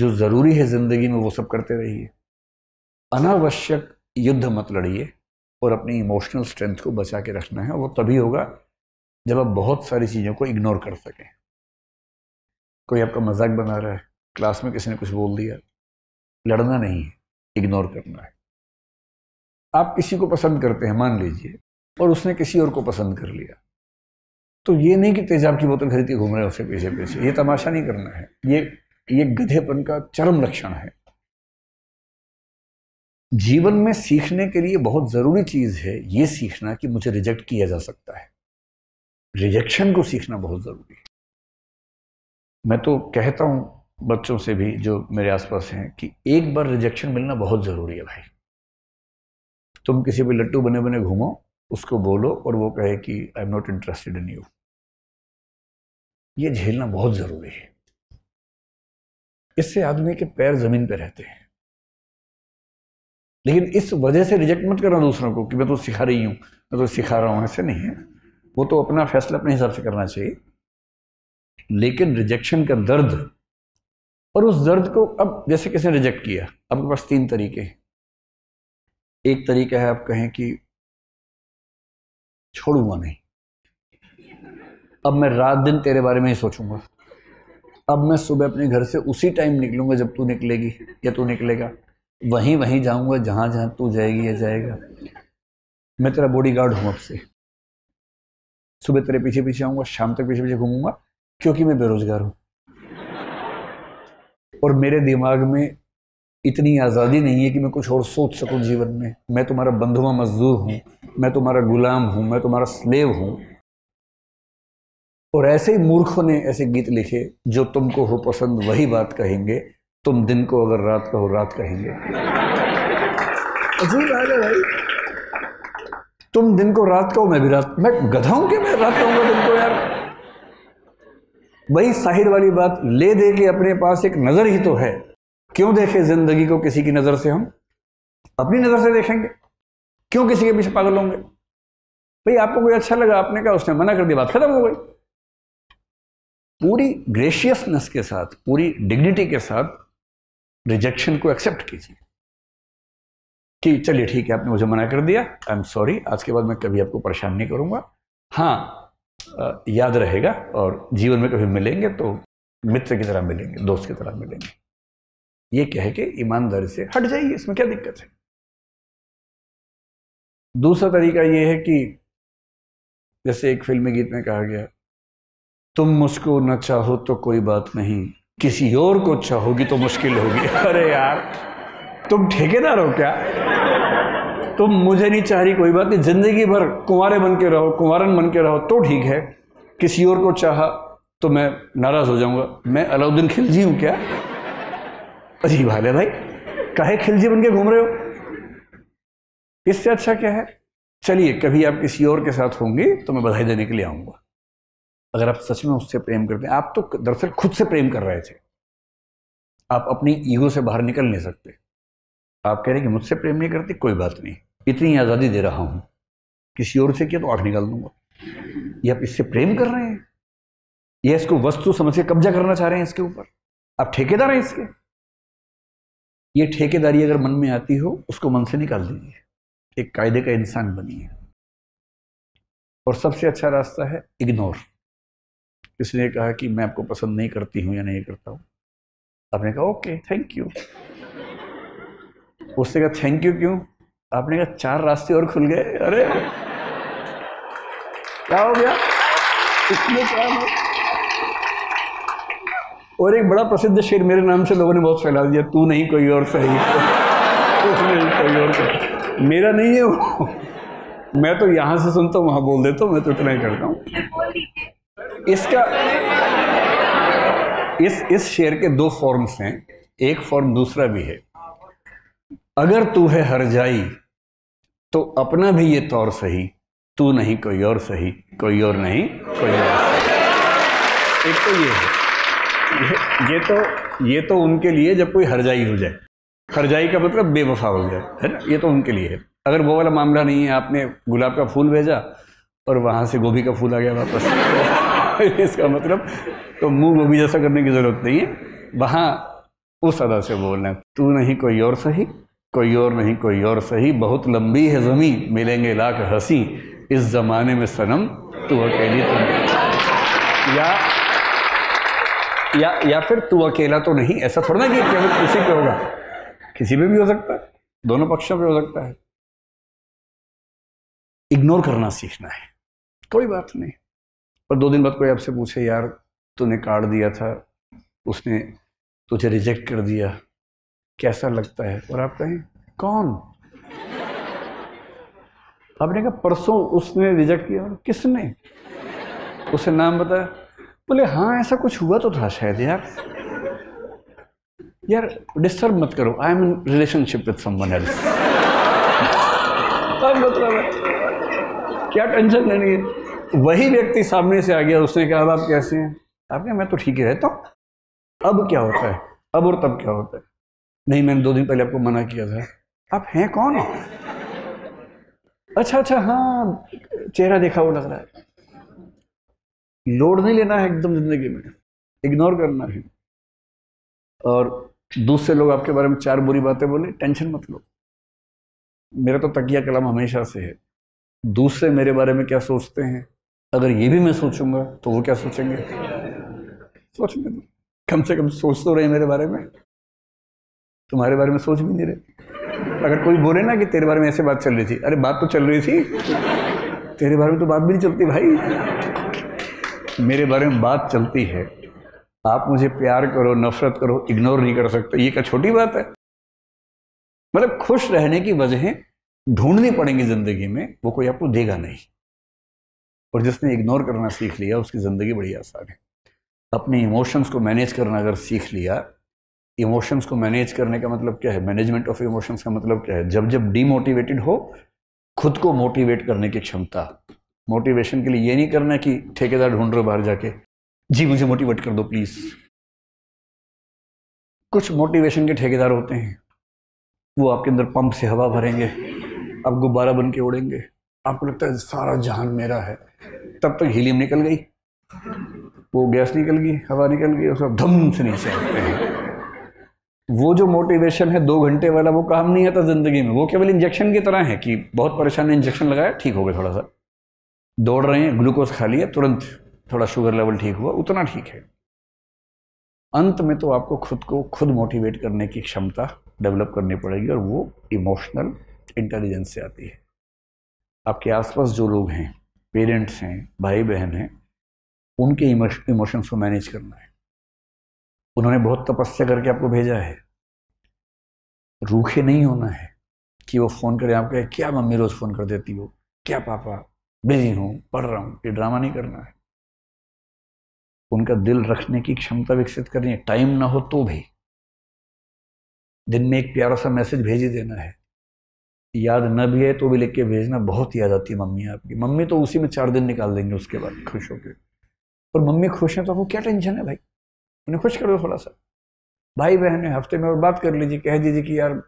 जो ज़रूरी है ज़िंदगी में वो सब करते रहिए अनावश्यक युद्ध मत लड़िए और अपनी इमोशनल स्ट्रेंथ को बचा के रखना है वो तभी होगा जब आप बहुत सारी चीज़ों को इग्नोर कर सकें कोई आपका मजाक बना रहा है क्लास में किसी ने कुछ बोल दिया लड़ना नहीं है इग्नोर करना है आप किसी को पसंद करते हैं मान लीजिए और उसने किसी और को पसंद कर लिया तो ये नहीं कि तेजाब की बोतल खरीदी घूम रहे हैं उसके पीछे पीछे ये तमाशा नहीं करना है ये ये गधेपन का चरम लक्षण है जीवन में सीखने के लिए बहुत ज़रूरी चीज़ है ये सीखना कि मुझे रिजेक्ट किया जा सकता है रिजेक्शन को सीखना बहुत ज़रूरी है मैं तो कहता हूँ बच्चों से भी जो मेरे आसपास हैं कि एक बार रिजेक्शन मिलना बहुत ज़रूरी है भाई तुम किसी भी लट्टू बने बने घूमो उसको बोलो और वो कहे कि I am not interested in you ये झेलना बहुत ज़रूरी है इससे आदमी के पैर ज़मीन पर रहते हैं लेकिन इस वजह से रिजेक्ट मत करना दूसरों को कि मैं तो सिखा रही हूँ मैं तो सिखा रहा हूँ ऐसे नहीं है वो तो अपना फैसला अपने हिसाब से करना चाहिए लेकिन रिजेक्शन का दर्द और उस दर्द को अब जैसे किसने रिजेक्ट किया आपके पास तीन तरीके हैं एक तरीका है आप कहें कि छोड़ूंगा नहीं अब मैं रात दिन तेरे बारे में ही सोचूंगा अब मैं सुबह अपने घर से उसी टाइम निकलूंगा जब तू निकलेगी या तू निकलेगा वहीं वहीं जाऊंगा जहां जहां तू जाएगी या जाएगा मैं तेरा बॉडी गार्ड हूं अब से सुबह तेरे पीछे पीछे आऊंगा शाम तक पीछे पीछे घूमूंगा क्योंकि मैं बेरोजगार हूं और मेरे दिमाग में इतनी आज़ादी नहीं है कि मैं कुछ और सोच सकूं जीवन में मैं तुम्हारा बंधुआ मजदूर हूं मैं तुम्हारा गुलाम हूं मैं तुम्हारा स्लेव हूं और ऐसे ही मूर्खों ने ऐसे गीत लिखे जो तुमको हो पसंद वही बात कहेंगे तुम दिन को अगर रात कहो रात कहेंगे अजीब है भाई तुम दिन को रात कहो मैं भी रात मैं गधा हूं कि मैं रात कहूंगा दिन को यार वही साहिर वाली बात ले दे के अपने पास एक नज़र ही तो है क्यों देखें जिंदगी को किसी की नज़र से हम अपनी नज़र से देखेंगे क्यों किसी के पीछे पागल होंगे भाई आपको कोई अच्छा लगा आपने कहा उसने मना कर दिया बात खत्म हो गई पूरी ग्रेशियसनेस के साथ पूरी डिग्निटी के साथ रिजेक्शन को एक्सेप्ट कीजिए कि चलिए ठीक है आपने मुझे मना कर दिया आई एम सॉरी आज के बाद मैं कभी आपको परेशान नहीं करूंगा हाँ याद रहेगा और जीवन में कभी मिलेंगे तो मित्र की तरह मिलेंगे दोस्त की तरह मिलेंगे ये कह के ईमानदारी से हट जाइए इसमें क्या दिक्कत है दूसरा तरीका ये है कि जैसे एक फिल्मी गीत में कहा गया तुम मुझको न चाहो तो कोई बात नहीं किसी और को चाहोगी अच्छा तो मुश्किल होगी अरे यार तुम ठेकेदार हो क्या तुम मुझे नहीं चाह रही कोई बात नहीं जिंदगी भर कुंवारे बन के रहो कुंवारन बन के रहो तो ठीक है किसी और को चाह तो मैं नाराज हो जाऊंगा मैं अलाउद्दीन खिलजी हूं क्या अजीब हाल है भाई काहे खिलजी बन के घूम रहे हो इससे अच्छा क्या है चलिए कभी आप किसी और के साथ होंगे तो मैं बधाई देने के लिए आऊंगा अगर आप सच में उससे प्रेम करते हैं आप तो दरअसल खुद से प्रेम कर रहे थे आप अपनी ईगो से बाहर निकल नहीं सकते आप कह रहे हैं कि मुझसे प्रेम नहीं करते कोई बात नहीं इतनी आज़ादी दे रहा हूँ किसी और से किया तो आँख निकाल दूंगा ये आप इससे प्रेम कर रहे हैं या इसको वस्तु समझ के कब्जा करना चाह रहे हैं इसके ऊपर आप ठेकेदार हैं इसके ये ठेकेदारी अगर मन में आती हो उसको मन से निकाल दीजिए एक कायदे का इंसान बनिए और सबसे अच्छा रास्ता है इग्नोर किसी ने कहा कि मैं आपको पसंद नहीं करती हूँ या नहीं करता हूँ आपने कहा ओके थैंक यू उसने कहा थैंक यू क्यों आपने कहा चार रास्ते और खुल गए अरे क्या हो गया इसमें क्या है और एक बड़ा प्रसिद्ध शेर मेरे नाम से लोगों ने बहुत फैला दिया तू नहीं कोई और सही नहीं कोई और सही मेरा नहीं है वो मैं तो यहाँ से सुनता हूँ वहाँ बोल देता हूँ मैं तो इतना ही करता हूँ इसका इस इस शेर के दो फॉर्म्स हैं एक फॉर्म दूसरा भी है अगर तू है हर जाई तो अपना भी ये तौर सही तू नहीं कोई और सही कोई और नहीं कोई और सही एक तो ये है ये, तो ये तो उनके लिए जब कोई हरजाई हो जाए हरजाई का मतलब बेवफा हो जाए है ना ये तो उनके लिए है अगर वो वाला मामला नहीं है आपने गुलाब का फूल भेजा और वहाँ से गोभी का फूल आ गया वापस इसका मतलब तो मुंह में भी जैसा करने की ज़रूरत नहीं है वहाँ उस अदा से बोलना है तू नहीं कोई और सही कोई और नहीं कोई और सही बहुत लंबी है जमीन मिलेंगे लाख हंसी इस ज़माने में सनम तू अकेली तुम तो या या या फिर तू अकेला तो नहीं ऐसा थोड़ा ना कि किसी पे होगा किसी पे भी हो सकता है दोनों पक्षों पे हो सकता है इग्नोर करना सीखना है कोई बात नहीं पर दो दिन बाद कोई आपसे पूछे यार तूने कार्ड दिया था उसने तुझे रिजेक्ट कर दिया कैसा लगता है और आप कहें कौन आपने कहा परसों उसने रिजेक्ट किया और किसने उसे नाम बताया बोले हाँ ऐसा कुछ हुआ तो था शायद यार यार डिस्टर्ब मत करो I am in relationship with someone else मतलब क्या टेंशन लेनी है वही व्यक्ति सामने से आ गया उसने कहा आप कैसे हैं आपने मैं तो ठीक ही रहता हूँ अब क्या होता है अब और तब क्या होता है नहीं मैंने दो दिन पहले आपको मना किया था आप हैं कौन अच्छा अच्छा हाँ चेहरा देखा वो लग रहा है लोड नहीं लेना है एकदम जिंदगी में इग्नोर करना है और दूसरे लोग आपके बारे में चार बुरी बातें बोले टेंशन मत लो मेरा तो तकिया कलाम हमेशा से है दूसरे मेरे बारे में क्या सोचते हैं अगर ये भी मैं सोचूंगा तो वो क्या सोचेंगे सोचने दो कम से कम सोच तो रहे मेरे बारे में तुम्हारे बारे में सोच भी नहीं रहे अगर कोई बोले ना कि तेरे बारे में ऐसे बात चल रही थी अरे बात तो चल रही थी तेरे बारे में तो बात भी नहीं चलती भाई मेरे बारे में बात चलती है आप मुझे प्यार करो नफरत करो इग्नोर नहीं कर सकते ये क्या छोटी बात है मतलब खुश रहने की वजहें ढूंढनी पड़ेंगी ज़िंदगी में वो कोई आपको देगा नहीं और जिसने इग्नोर करना सीख लिया उसकी ज़िंदगी बड़ी आसान है अपने इमोशंस को मैनेज करना अगर सीख लिया इमोशंस को मैनेज करने का मतलब क्या है मैनेजमेंट ऑफ इमोशंस का मतलब क्या है जब जब डीमोटिवेटेड हो खुद को मोटिवेट करने की क्षमता मोटिवेशन के लिए ये नहीं करना कि ठेकेदार ढूंढ रहे बाहर जाके जी मुझे मोटिवेट कर दो प्लीज़ कुछ मोटिवेशन के ठेकेदार होते हैं वो आपके अंदर पंप से हवा भरेंगे आप गुब्बारा बन के उड़ेंगे आपको लगता है सारा जहान मेरा है तब तक तो हीलियम निकल गई वो गैस निकल गई हवा निकल गई उसका धम से नीचे आते हैं वो जो मोटिवेशन है दो घंटे वाला वो काम नहीं आता ज़िंदगी में वो केवल इंजेक्शन की तरह है कि बहुत परेशान इंजेक्शन लगाया ठीक हो गया थोड़ा सा दौड़ रहे हैं ग्लूकोज खा लिया तुरंत थोड़ा शुगर लेवल ठीक हुआ उतना ठीक है अंत में तो आपको खुद को खुद मोटिवेट करने की क्षमता डेवलप करनी पड़ेगी और वो इमोशनल इंटेलिजेंस से आती है आपके आसपास जो लोग हैं पेरेंट्स हैं भाई बहन हैं उनके इमोशंस को मैनेज करना है उन्होंने बहुत तपस्या करके आपको भेजा है रूखे नहीं होना है कि वो फ़ोन करें आप कहें क्या मम्मी रोज़ फ़ोन कर देती हो क्या पापा बिजी हूँ पढ़ रहा हूँ ये ड्रामा नहीं करना है उनका दिल रखने की क्षमता विकसित करनी है टाइम ना हो तो भी दिन में एक प्यारा सा मैसेज भेज ही देना है याद न भी है तो भी लिख के भेजना बहुत याद आती है मम्मी आपकी मम्मी तो उसी में चार दिन निकाल देंगे उसके बाद खुश होकर और मम्मी खुश हैं तो आपको क्या टेंशन है भाई उन्हें खुश कर दो थोड़ा सा भाई बहन हफ्ते में और बात कर लीजिए कह दीजिए कि यार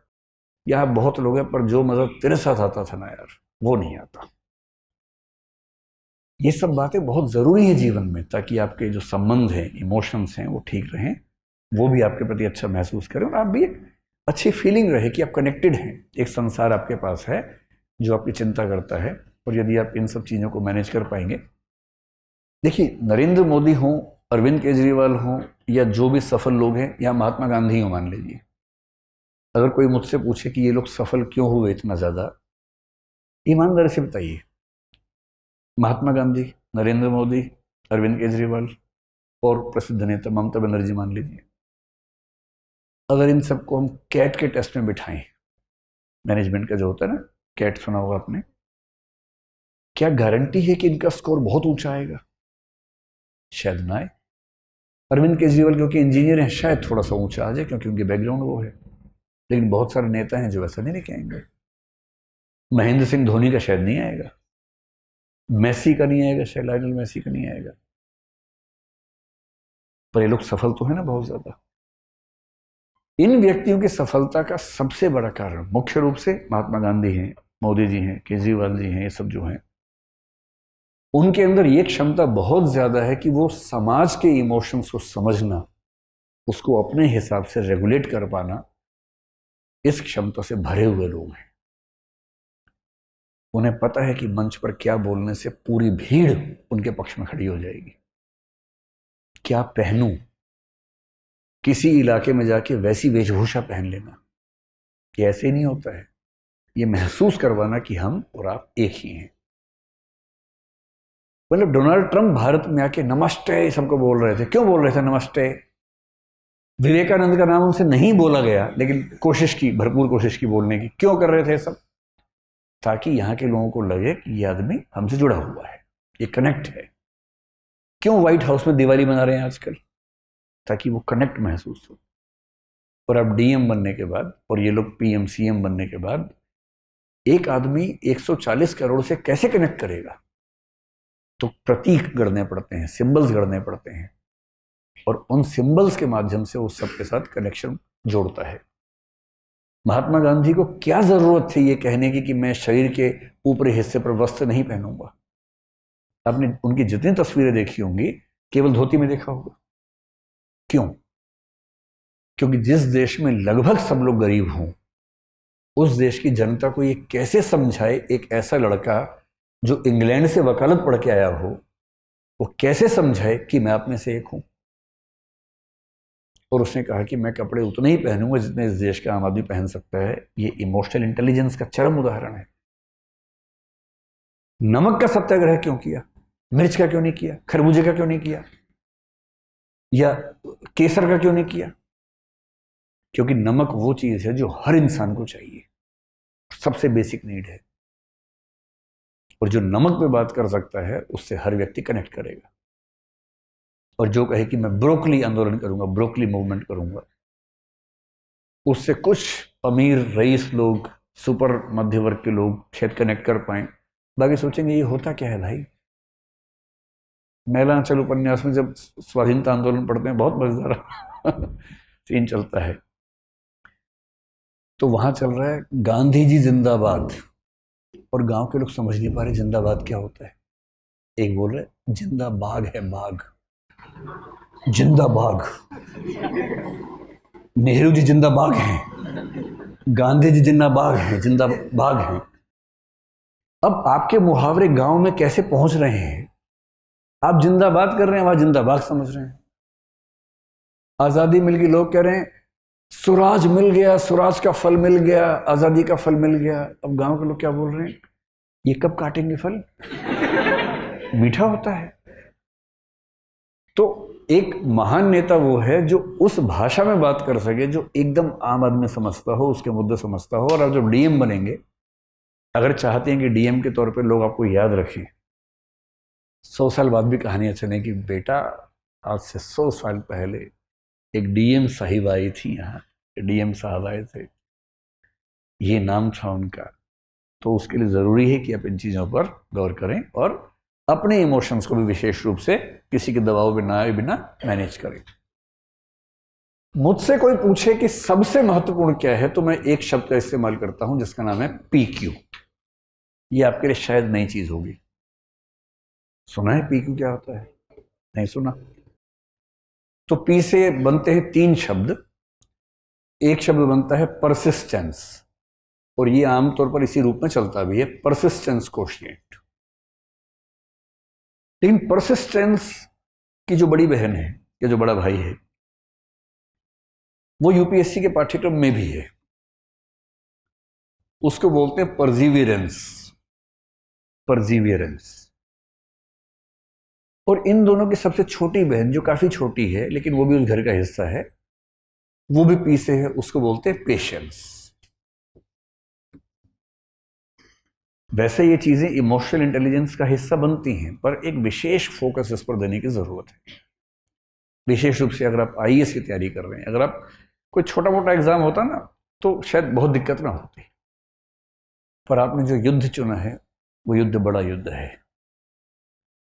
यहाँ बहुत लोग हैं पर जो मज़ा तेरे साथ आता था ना यार वो नहीं आता ये सब बातें बहुत ज़रूरी है जीवन में ताकि आपके जो संबंध हैं इमोशंस हैं वो ठीक रहें वो भी आपके प्रति अच्छा महसूस करें और आप भी अच्छी फीलिंग रहे कि आप कनेक्टेड हैं एक संसार आपके पास है जो आपकी चिंता करता है और यदि आप इन सब चीज़ों को मैनेज कर पाएंगे देखिए नरेंद्र मोदी हों अरविंद केजरीवाल हों या जो भी सफल लोग हैं या महात्मा गांधी हों मान लीजिए अगर कोई मुझसे पूछे कि ये लोग सफल क्यों हुए इतना ज़्यादा ईमानदारी से बताइए महात्मा गांधी नरेंद्र मोदी अरविंद केजरीवाल और प्रसिद्ध नेता ममता बनर्जी मान लीजिए अगर इन सबको हम कैट के टेस्ट में बिठाएं मैनेजमेंट का जो होता है ना कैट सुना होगा आपने क्या गारंटी है कि इनका स्कोर बहुत ऊंचा आएगा शायद ना आए अरविंद केजरीवाल क्योंकि इंजीनियर हैं शायद थोड़ा सा ऊंचा आ जाए क्योंकि उनके बैकग्राउंड वो है लेकिन बहुत सारे नेता हैं जो ऐसा नहीं लेके आएंगे महेंद्र सिंह धोनी का शायद नहीं आएगा मेसी का नहीं आएगा शायद लाइनल मेसी का नहीं आएगा पर ये लोग सफल तो है ना बहुत ज़्यादा इन व्यक्तियों की सफलता का सबसे बड़ा कारण मुख्य रूप से महात्मा गांधी हैं मोदी जी हैं केजरीवाल जी हैं ये सब जो हैं उनके अंदर ये क्षमता बहुत ज़्यादा है कि वो समाज के इमोशंस को समझना उसको अपने हिसाब से रेगुलेट कर पाना इस क्षमता से भरे हुए लोग हैं उन्हें पता है कि मंच पर क्या बोलने से पूरी भीड़ उनके पक्ष में खड़ी हो जाएगी क्या पहनूं किसी इलाके में जाके वैसी वेशभूषा पहन लेना ये ऐसे नहीं होता है ये महसूस करवाना कि हम और आप एक ही हैं मतलब डोनाल्ड ट्रंप भारत में आके नमस्ते सबको बोल रहे थे क्यों बोल रहे थे नमस्ते विवेकानंद का नाम उनसे नहीं बोला गया लेकिन कोशिश की भरपूर कोशिश की बोलने की क्यों कर रहे थे सब ताकि यहाँ के लोगों को लगे कि ये आदमी हमसे जुड़ा हुआ है ये कनेक्ट है क्यों व्हाइट हाउस में दिवाली मना रहे हैं आजकल ताकि वो कनेक्ट महसूस हो और अब डीएम बनने के बाद और ये लोग पीएम सीएम बनने के बाद एक आदमी 140 करोड़ से कैसे कनेक्ट करेगा तो प्रतीक गढ़ने पड़ते हैं सिंबल्स गढ़ने पड़ते हैं और उन सिंबल्स के माध्यम से उस सबके साथ कनेक्शन जोड़ता है महात्मा गांधी को क्या ज़रूरत थी ये कहने की कि मैं शरीर के ऊपरी हिस्से पर वस्त्र नहीं पहनूंगा आपने उनकी जितनी तस्वीरें देखी होंगी केवल धोती में देखा होगा क्यों क्योंकि जिस देश में लगभग सब लोग गरीब हों उस देश की जनता को ये कैसे समझाए एक ऐसा लड़का जो इंग्लैंड से वकालत पढ़ के आया हो वो कैसे समझाए कि मैं आप में से एक हूं और उसने कहा कि मैं कपड़े उतने ही पहनूंगा जितने इस देश का आम आदमी पहन सकता है ये इमोशनल इंटेलिजेंस का चरम उदाहरण है नमक का सत्याग्रह क्यों किया मिर्च का क्यों नहीं किया खरबूजे का क्यों नहीं किया या केसर का क्यों नहीं किया क्योंकि नमक वो चीज है जो हर इंसान को चाहिए सबसे बेसिक नीड है और जो नमक पे बात कर सकता है उससे हर व्यक्ति कनेक्ट करेगा और जो कहे कि मैं ब्रोकली आंदोलन करूंगा ब्रोकली मूवमेंट करूंगा उससे कुछ अमीर रईस लोग सुपर मध्य वर्ग के लोग शायद कनेक्ट कर पाए बाकी सोचेंगे ये होता क्या है भाई मैलांचल उपन्यास में जब स्वाधीनता आंदोलन पढ़ते हैं बहुत मजेदार सीन चलता है तो वहां चल रहा है गांधी जी जिंदाबाद और गांव के लोग समझ नहीं पा रहे जिंदाबाद क्या होता है एक बोल रहे जिंदा बाघ है बाघ जिंदा बाघ नेहरू जी जिंदा बाघ हैं गांधी जी जिंदा बाघ हैं जिंदा बाघ हैं अब आपके मुहावरे गांव में कैसे पहुंच रहे हैं आप जिंदाबाद कर रहे हैं जिंदा जिंदाबाद समझ रहे हैं आज़ादी मिल गई लोग कह रहे हैं सुराज मिल गया सुराज का फल मिल गया आज़ादी का फल मिल गया अब गांव के लोग क्या बोल रहे हैं ये कब काटेंगे फल मीठा होता है तो एक महान नेता वो है जो उस भाषा में बात कर सके जो एकदम आम आदमी समझता हो उसके मुद्दे समझता हो और आप जब डीएम बनेंगे अगर चाहते हैं कि डीएम के तौर पे लोग आपको याद रखें सौ साल बाद भी कहानियाँ चलें कि बेटा आज से सौ साल पहले एक डीएम साहिब आई थी यहाँ डीएम साहब आए थे ये नाम था उनका तो उसके लिए ज़रूरी है कि आप इन चीज़ों पर गौर करें और अपने इमोशंस को भी विशेष रूप से किसी के दबाव में ना आए बिना मैनेज करें मुझसे कोई पूछे कि सबसे महत्वपूर्ण क्या है तो मैं एक शब्द का इस्तेमाल करता हूं जिसका नाम है पी क्यू ये आपके लिए शायद नई चीज़ होगी सुना है पी क्यू क्या होता है नहीं सुना तो पी से बनते हैं तीन शब्द एक शब्द बनता है परसिस्टेंस और ये आमतौर पर इसी रूप में चलता भी है परसिस्टेंस कोशिएंट लेकिन परसिस्टेंस की जो बड़ी बहन है या जो बड़ा भाई है वो यूपीएससी के पाठ्यक्रम में भी है उसको बोलते हैं परजीवियरेंस परजीवियरेंस और इन दोनों की सबसे छोटी बहन जो काफ़ी छोटी है लेकिन वो भी उस घर का हिस्सा है वो भी पी से है उसको बोलते हैं पेशेंस वैसे ये चीज़ें इमोशनल इंटेलिजेंस का हिस्सा बनती हैं पर एक विशेष फोकस इस पर देने की ज़रूरत है विशेष रूप से अगर आप आई की तैयारी कर रहे हैं अगर आप कोई छोटा मोटा एग्ज़ाम होता ना तो शायद बहुत दिक्कत ना होती पर आपने जो युद्ध चुना है वो युद्ध बड़ा युद्ध है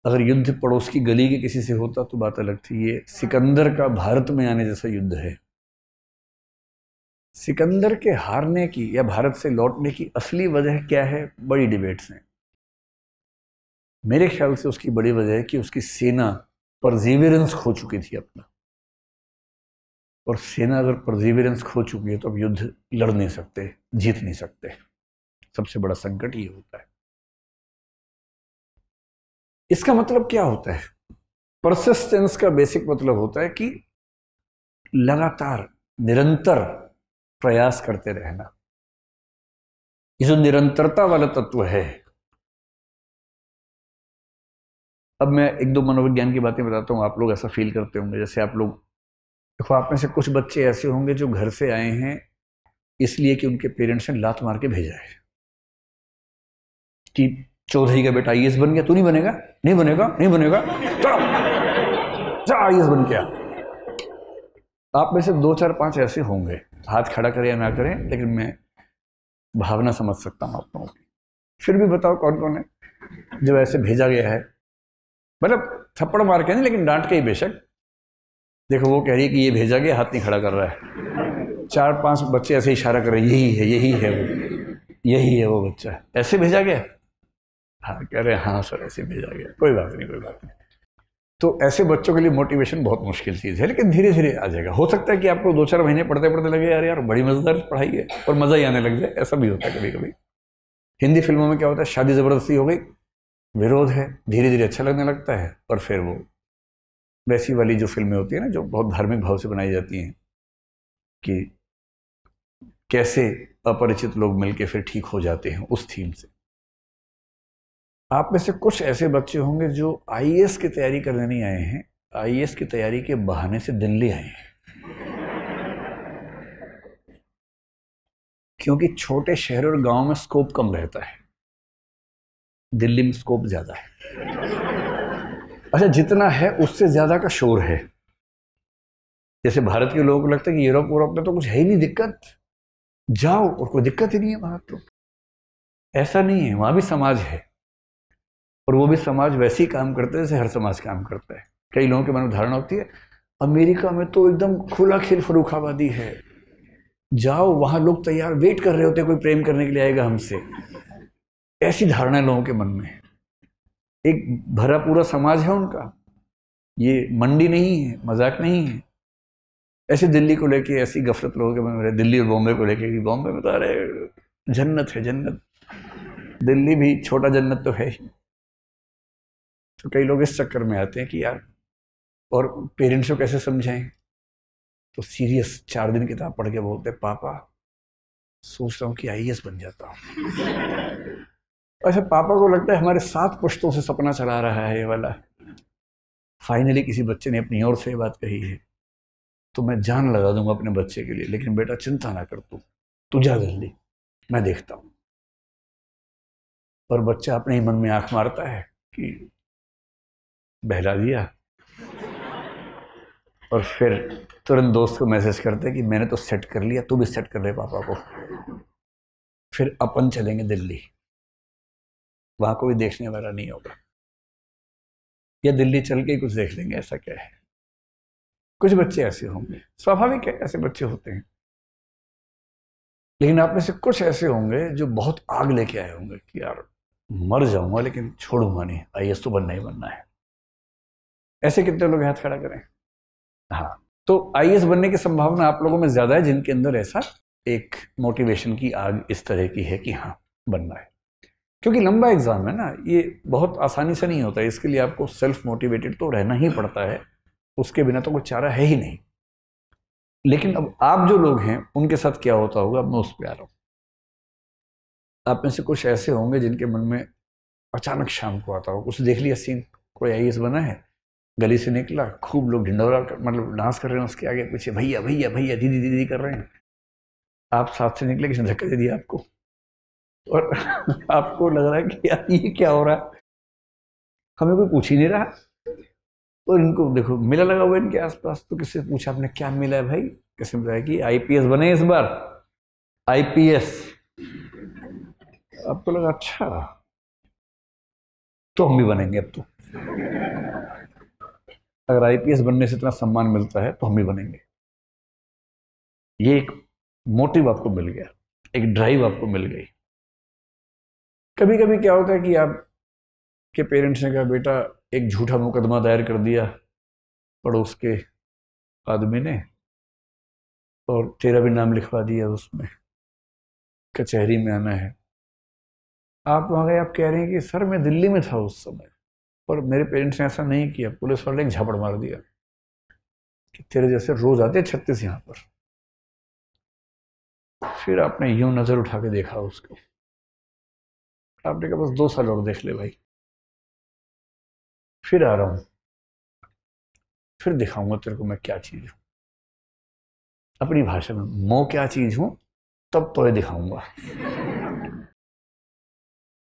अगर युद्ध पड़ोस की गली के किसी से होता तो बात अलग थी ये सिकंदर का भारत में आने जैसा युद्ध है सिकंदर के हारने की या भारत से लौटने की असली वजह क्या है बड़ी डिबेट्स हैं मेरे ख्याल से उसकी बड़ी वजह है कि उसकी सेना परजीवरेंस खो चुकी थी अपना और सेना अगर परजीवरेंस खो चुकी है तो अब युद्ध लड़ नहीं सकते जीत नहीं सकते सबसे बड़ा संकट ये होता है इसका मतलब क्या होता है परसिस्टेंस का बेसिक मतलब होता है कि लगातार निरंतर प्रयास करते रहना ये जो निरंतरता वाला तत्व है अब मैं एक दो मनोविज्ञान की बातें बताता हूँ आप लोग ऐसा फील करते होंगे जैसे आप लोग देखो आप में से कुछ बच्चे ऐसे होंगे जो घर से आए हैं इसलिए कि उनके पेरेंट्स ने लात मार के भेजा है कि चौधरी का बेटा आई बन गया तू नहीं बनेगा नहीं बनेगा नहीं बनेगा चलो जा आई बन गया आप में से दो चार पांच ऐसे होंगे हाथ खड़ा करें या ना करें लेकिन मैं भावना समझ सकता हूँ आप लोगों की फिर भी बताओ कौन कौन है जो ऐसे भेजा गया है मतलब थप्पड़ मार के नहीं लेकिन डांट के ही बेशक देखो वो कह रही है कि ये भेजा गया हाथ नहीं खड़ा कर रहा है चार पांच बच्चे ऐसे इशारा कर रहे हैं यही है यही है वो यही है वो बच्चा ऐसे भेजा गया हाँ कह रहे हाँ सर ऐसे भेजा गया कोई बात नहीं कोई बात नहीं तो ऐसे बच्चों के लिए मोटिवेशन बहुत मुश्किल चीज़ है लेकिन धीरे धीरे आ जाएगा हो सकता है कि आपको दो चार महीने पढ़ते पढ़ते लगे यार यार बड़ी मज़ेदार पढ़ाई है और मज़ा ही आने लग जाए ऐसा भी होता है कभी कभी हिंदी फिल्मों में क्या होता है शादी ज़बरदस्ती हो गई विरोध है धीरे धीरे अच्छा लगने लगता है और फिर वो वैसी वाली जो फिल्में होती हैं ना जो बहुत धार्मिक भाव से बनाई जाती हैं कि कैसे अपरिचित लोग मिलकर फिर ठीक हो जाते हैं उस थीम से आप में से कुछ ऐसे बच्चे होंगे जो आई की तैयारी करने नहीं आए हैं आई की तैयारी के बहाने से दिल्ली आए हैं क्योंकि छोटे शहर और गांव में स्कोप कम रहता है दिल्ली में स्कोप ज़्यादा है अच्छा जितना है उससे ज़्यादा का शोर है जैसे भारत के लोगों को लगता है कि यूरोप वोरोप में तो कुछ है ही नहीं दिक्कत जाओ और कोई दिक्कत ही नहीं है वहाँ तो ऐसा नहीं है वहां भी समाज है और वो भी समाज वैसे ही काम करता है जैसे हर समाज काम करता है कई लोगों के मन में धारणा होती है अमेरिका में तो एकदम खुला खेल फरूखाबादी है जाओ वहाँ लोग तैयार वेट कर रहे होते कोई प्रेम करने के लिए आएगा हमसे ऐसी धारणा लोगों के मन में एक भरा पूरा समाज है उनका ये मंडी नहीं है मजाक नहीं है ऐसे दिल्ली को लेके ऐसी गफलत लोगों के मन में दिल्ली और बॉम्बे को लेके बॉम्बे में तो अरे जन्नत है जन्नत दिल्ली भी छोटा जन्नत तो है ही तो कई लोग इस चक्कर में आते हैं कि यार और पेरेंट्स को कैसे समझाएं तो सीरियस चार दिन किताब पढ़ के बोलते पापा सोच रहा हूँ कि आई बन जाता हूँ अच्छा पापा को लगता है हमारे सात पुश्तों से सपना चला रहा है ये वाला फाइनली किसी बच्चे ने अपनी ओर से ये बात कही है तो मैं जान लगा दूंगा अपने बच्चे के लिए लेकिन बेटा चिंता ना कर तू तू जा जल्दी मैं देखता हूँ पर बच्चा अपने ही मन में आंख मारता है कि बहला दिया और फिर तुरंत दोस्त को मैसेज करते कि मैंने तो सेट कर लिया तू भी सेट कर ले पापा को फिर अपन चलेंगे दिल्ली वहाँ कोई देखने वाला नहीं होगा या दिल्ली चल के ही कुछ देख लेंगे ऐसा क्या है कुछ बच्चे ऐसे होंगे स्वाभाविक है ऐसे बच्चे होते हैं लेकिन आप में से कुछ ऐसे होंगे जो बहुत आग लेके आए होंगे कि यार मर जाऊंगा लेकिन छोड़ूंगा नहीं आई तो बनना ही बनना है ऐसे कितने लोग हाथ खड़ा करें हाँ तो आई बनने की संभावना आप लोगों में ज़्यादा है जिनके अंदर ऐसा एक मोटिवेशन की आग इस तरह की है कि हाँ बनना है क्योंकि लंबा एग्ज़ाम है ना ये बहुत आसानी से नहीं होता है इसके लिए आपको सेल्फ मोटिवेटेड तो रहना ही पड़ता है उसके बिना तो कोई चारा है ही नहीं लेकिन अब आप जो लोग हैं उनके साथ क्या होता होगा अब मैं उस पर आ रहा हूँ आप में से कुछ ऐसे होंगे जिनके मन में अचानक शाम को आता हो कुछ देख लिया सीन कोई आई बना है गली से निकला खूब लोग ढिंडोरा मतलब डांस कर रहे हैं उसके आगे पीछे भैया भैया भैया दीदी दीदी कर रहे हैं आप साथ से निकले किसी धक्का दे दिया आपको और आपको लग रहा है कि यार ये क्या हो रहा है हमें कोई पूछ ही नहीं रहा और इनको देखो मेला लगा हुआ है इनके आसपास तो किससे पूछा आपने क्या मिला है भाई मिला है कि आईपीएस बने इस बार आईपीएस आपको तो लगा अच्छा तो हम भी बनेंगे अब तो अगर आईपीएस बनने से इतना सम्मान मिलता है तो हम भी बनेंगे ये एक मोटिव आपको मिल गया एक ड्राइव आपको मिल गई कभी कभी क्या होता है कि आप के पेरेंट्स ने कहा बेटा एक झूठा मुकदमा दायर कर दिया पड़ोस के आदमी ने और तेरा भी नाम लिखवा दिया उसमें कचहरी में आना है आप वहाँ गए आप कह रहे हैं कि सर मैं दिल्ली में था उस समय पर मेरे पेरेंट्स ने ऐसा नहीं किया पुलिस वाले एक झापड़ मार दिया कि तेरे जैसे रोज आते छत्तीस यहाँ पर फिर आपने यूं नज़र उठा के देखा उसको आपने कहा बस दो साल और देख ले भाई फिर आ रहा हूँ फिर दिखाऊंगा तेरे को मैं क्या चीज़ हूँ अपनी भाषा में मो क्या चीज़ हूँ तब तो दिखाऊंगा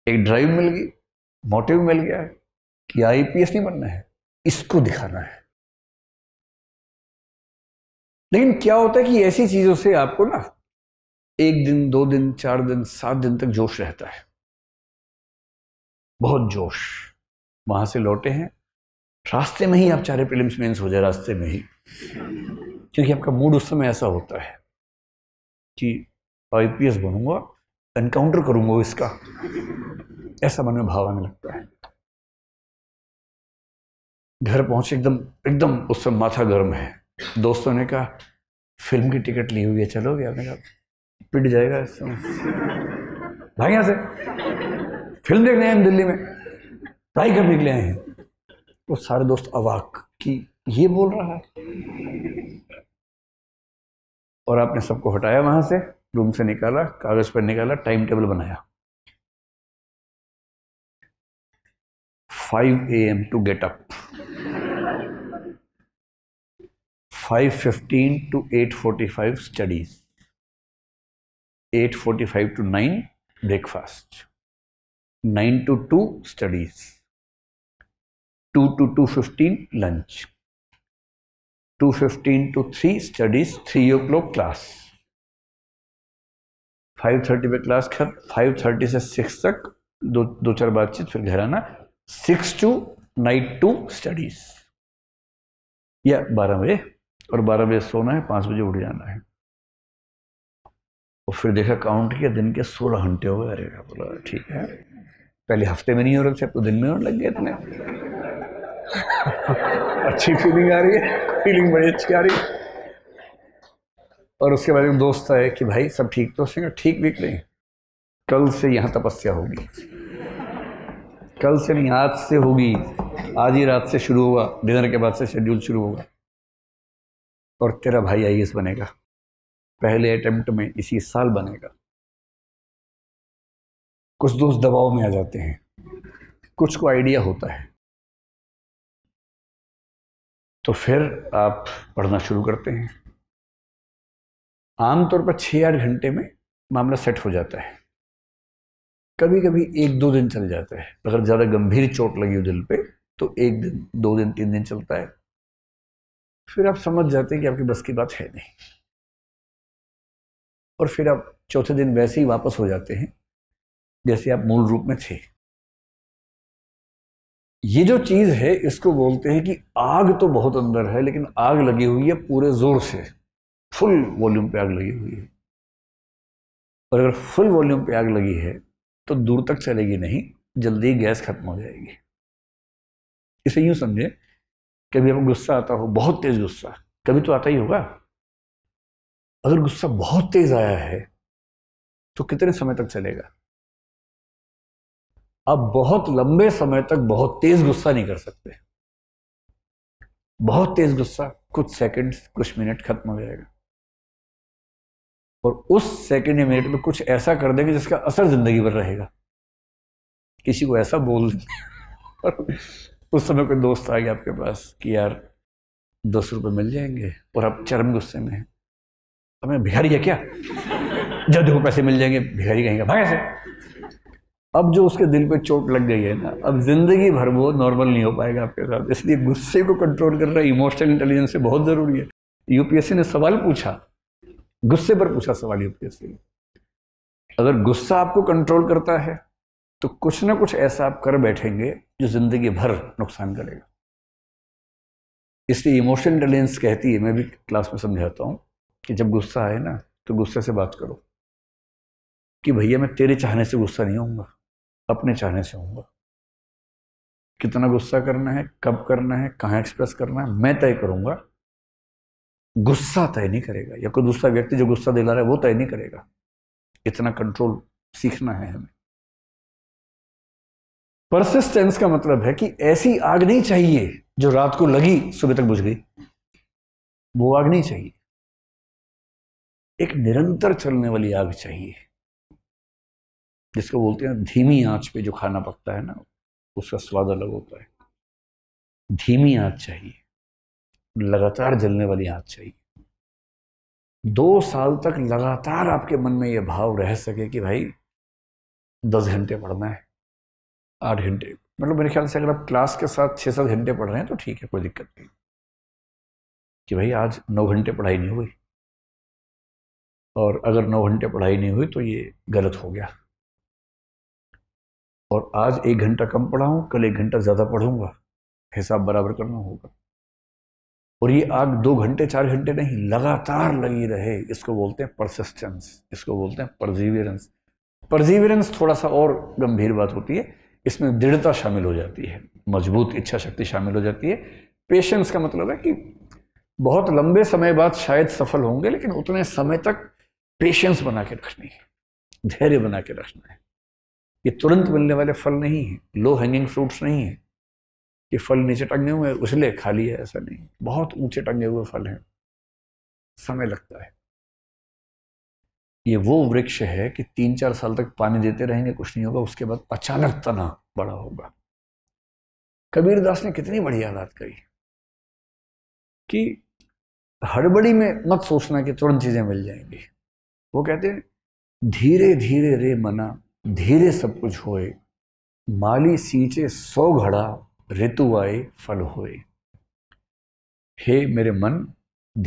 एक ड्राइव मिल गई मोटिव मिल गया है कि आईपीएस नहीं बनना है इसको दिखाना है लेकिन क्या होता है कि ऐसी चीजों से आपको ना एक दिन दो दिन चार दिन सात दिन तक जोश रहता है बहुत जोश वहां से लौटे हैं रास्ते में ही आप चारे प्रिलिम्स मेंस हो जाए रास्ते में ही क्योंकि आपका मूड उस समय ऐसा होता है कि आईपीएस बनूंगा एनकाउंटर करूंगा इसका ऐसा मन में भाव आने लगता है घर पहुंचे एकदम एकदम उस समय माथा गर्म है दोस्तों ने कहा फिल्म की टिकट ली हुई है चलोगे आपने कहा पिट जाएगा भाई यहाँ से फिल्म देखने आए हम दिल्ली में पढ़ाई करने के लिए आए हैं वो सारे दोस्त अवाक कि ये बोल रहा है और आपने सबको हटाया वहां से रूम से निकाला कागज़ पर निकाला टाइम टेबल बनाया five A M to get up five fifteen to eight forty five studies eight forty five to nine breakfast nine to two studies two to two fifteen lunch two fifteen to three studies three o'clock class five thirty पे class खत्म five thirty से six तक दो दो चार बातचीत फिर घर आना six to night to studies या बारह बजे और बारह बजे सोना है पांच बजे उठ जाना है और फिर देखा काउंट किया दिन के सोलह घंटे हो गए अरे बोला ठीक है पहले हफ्ते में नहीं हो रहे थे अब तो दिन में होने लग गए इतने अच्छी फीलिंग आ रही है फीलिंग बड़ी अच्छी आ रही है और उसके बाद एक दोस्त आए कि भाई सब ठीक तो उसने ठीक भी नहीं कल से यहाँ तपस्या होगी कल से नहीं आज से होगी आज ही रात से शुरू होगा डिनर के बाद से शेड्यूल शुरू होगा और तेरा भाई आई बनेगा पहले अटेम्प्ट में इसी साल बनेगा कुछ दोस्त दबाव में आ जाते हैं कुछ को आइडिया होता है तो फिर आप पढ़ना शुरू करते हैं आमतौर पर छः आठ घंटे में मामला सेट हो जाता है कभी कभी एक दो दिन चल जाता है अगर ज़्यादा गंभीर चोट लगी हो दिल पे तो एक दिन दो दिन तीन दिन चलता है फिर आप समझ जाते हैं कि आपकी बस की बात है नहीं और फिर आप चौथे दिन वैसे ही वापस हो जाते हैं जैसे आप मूल रूप में थे ये जो चीज़ है इसको बोलते हैं कि आग तो बहुत अंदर है लेकिन आग लगी हुई है पूरे ज़ोर से फुल वॉल्यूम पे आग लगी हुई है और अगर फुल वॉल्यूम पे आग लगी है तो दूर तक चलेगी नहीं जल्दी गैस खत्म हो जाएगी इसे यूं समझे कभी हमें गुस्सा आता हो बहुत तेज़ गुस्सा कभी तो आता ही होगा अगर गुस्सा बहुत तेज़ आया है तो कितने समय तक चलेगा आप बहुत लंबे समय तक बहुत तेज़ गुस्सा नहीं कर सकते बहुत तेज़ गुस्सा कुछ सेकंड्स कुछ मिनट खत्म हो जाएगा और उस सेकेंड या मिनट में कुछ ऐसा कर देंगे जिसका असर ज़िंदगी भर रहेगा किसी को ऐसा बोल दें और उस समय कोई दोस्त आ गया आपके पास कि यार दस रुपये मिल जाएंगे और आप चरम गुस्से में हैं अब मैं भिखारी है क्या जब देखो पैसे मिल जाएंगे भिखारी कहेंगे भाग ऐसे अब जो उसके दिल पे चोट लग गई है ना अब ज़िंदगी भर वो नॉर्मल नहीं हो पाएगा आपके साथ इसलिए गुस्से को कंट्रोल करना इमोशनल इंटेलिजेंस से बहुत ज़रूरी है यूपीएससी ने सवाल पूछा गुस्से पर पूछा सवाल युक्ति से अगर गुस्सा आपको कंट्रोल करता है तो कुछ ना कुछ ऐसा आप कर बैठेंगे जो जिंदगी भर नुकसान करेगा इसलिए इमोशन इंटेलिजेंस कहती है मैं भी क्लास में समझाता हूँ कि जब गुस्सा आए ना तो गुस्से से बात करो कि भैया मैं तेरे चाहने से गुस्सा नहीं होऊंगा अपने चाहने से होऊंगा कितना गुस्सा करना है कब करना है कहाँ एक्सप्रेस करना है मैं तय करूंगा गुस्सा तय नहीं करेगा या कोई दूसरा व्यक्ति जो गुस्सा दिला रहा है वो तय नहीं करेगा इतना कंट्रोल सीखना है हमें परसिस्टेंस का मतलब है कि ऐसी आग नहीं चाहिए जो रात को लगी सुबह तक बुझ गई वो आग नहीं चाहिए एक निरंतर चलने वाली आग चाहिए जिसको बोलते हैं धीमी आंच पे जो खाना पकता है ना उसका स्वाद अलग होता है धीमी आंच चाहिए लगातार जलने वाली आग चाहिए दो साल तक लगातार आपके मन में यह भाव रह सके कि भाई दस घंटे पढ़ना है आठ घंटे मतलब मेरे ख्याल से अगर आप क्लास के साथ छः सात घंटे पढ़ रहे हैं तो ठीक है कोई दिक्कत नहीं कि भाई आज नौ घंटे पढ़ाई नहीं हुई और अगर नौ घंटे पढ़ाई नहीं हुई तो ये गलत हो गया और आज एक घंटा कम पढ़ाऊँ कल एक घंटा ज़्यादा पढ़ूंगा हिसाब बराबर करना होगा और ये आग दो घंटे चार घंटे नहीं लगातार लगी रहे इसको बोलते हैं परसिस्टेंस इसको बोलते हैं परजीवियरेंस परजीवियरेंस थोड़ा सा और गंभीर बात होती है इसमें दृढ़ता शामिल हो जाती है मजबूत इच्छा शक्ति शामिल हो जाती है पेशेंस का मतलब है कि बहुत लंबे समय बाद शायद सफल होंगे लेकिन उतने समय तक पेशेंस बना के रखनी है धैर्य बना के रखना है ये तुरंत मिलने वाले फल नहीं है लो हैंगिंग फ्रूट्स नहीं है कि फल नीचे टंगे हुए हैं उसलिए खाली है ऐसा नहीं बहुत ऊंचे टंगे हुए फल हैं समय लगता है ये वो वृक्ष है कि तीन चार साल तक पानी देते रहेंगे कुछ नहीं होगा उसके बाद अचानक तना बड़ा होगा कबीर दास ने कितनी बढ़िया बात कही कि हड़बड़ी में मत सोचना कि तुरंत चीजें मिल जाएंगी वो कहते हैं धीरे धीरे रे मना धीरे सब कुछ होए माली सींचे सौ घड़ा ऋतु आए फल होए हे मेरे मन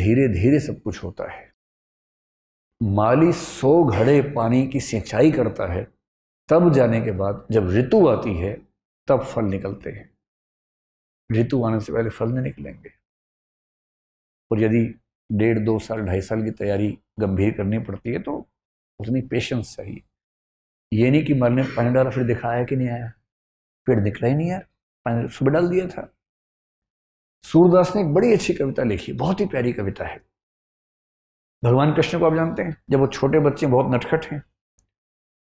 धीरे धीरे सब कुछ होता है माली सौ घड़े पानी की सिंचाई करता है तब जाने के बाद जब ऋतु आती है तब फल निकलते हैं ऋतु आने से पहले फल नहीं निकलेंगे और यदि डेढ़ दो साल ढाई साल की तैयारी गंभीर करनी पड़ती है तो उतनी पेशेंस चाहिए ये नहीं कि मरने पानी डाला फिर दिखाया कि नहीं आया पेड़ निकला ही नहीं यार मैंने सुबह डाल दिया था सूरदास ने एक बड़ी अच्छी कविता लिखी बहुत ही प्यारी कविता है भगवान कृष्ण को आप जानते हैं जब वो छोटे बच्चे बहुत नटखट हैं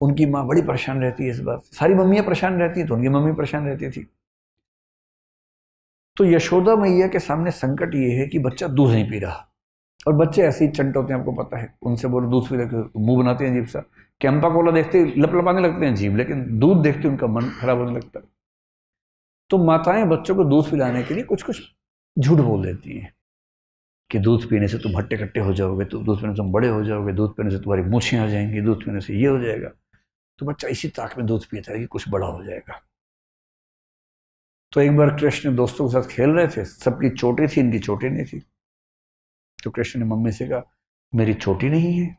उनकी माँ बड़ी परेशान रहती है इस बात सारी मम्मियाँ परेशान रहती हैं तो उनकी मम्मी परेशान रहती थी तो यशोदा मैया के सामने संकट ये है कि बच्चा दूध नहीं पी रहा और बच्चे ऐसे ही चंट होते हैं आपको पता है उनसे बोलो दूध पी लेकर मुंह बनाते हैं जीप सा कैंपा कोला देखते लप लपाने लगते हैं जीप लेकिन दूध देखते उनका मन खराब होने लगता है तो माताएं बच्चों को दूध पिलाने के लिए कुछ कुछ झूठ बोल देती हैं कि दूध पीने से तुम हट्टे कट्टे हो जाओगे तो दूध पीने से तुम बड़े हो जाओगे दूध पीने से तुम्हारी मूछें आ जाएंगी दूध पीने से ये हो जाएगा तो बच्चा इसी ताक में दूध पीता है कि कुछ बड़ा हो जाएगा तो एक बार कृष्ण दोस्तों के साथ खेल रहे थे सबकी चोटी थी इनकी चोटी नहीं थी तो कृष्ण ने मम्मी से कहा मेरी चोटी नहीं है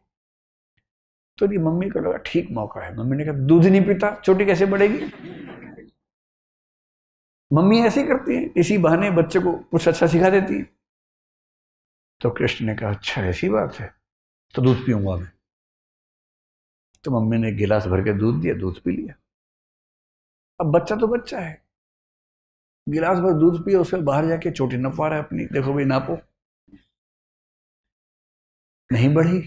तो मम्मी को लगा ठीक मौका है मम्मी ने कहा दूध नहीं पीता चोटी कैसे बढ़ेगी मम्मी ऐसे करती हैं इसी बहाने बच्चे को कुछ अच्छा सिखा देती हैं तो कृष्ण ने कहा अच्छा ऐसी बात है तो दूध पीऊंगा मैं तो मम्मी ने गिलास भर के दूध दिया दूध पी लिया अब बच्चा तो बच्चा है गिलास भर दूध पिया उसके बाहर जाके चोटी नपवा रहा है अपनी देखो भाई नापो नहीं बढ़ी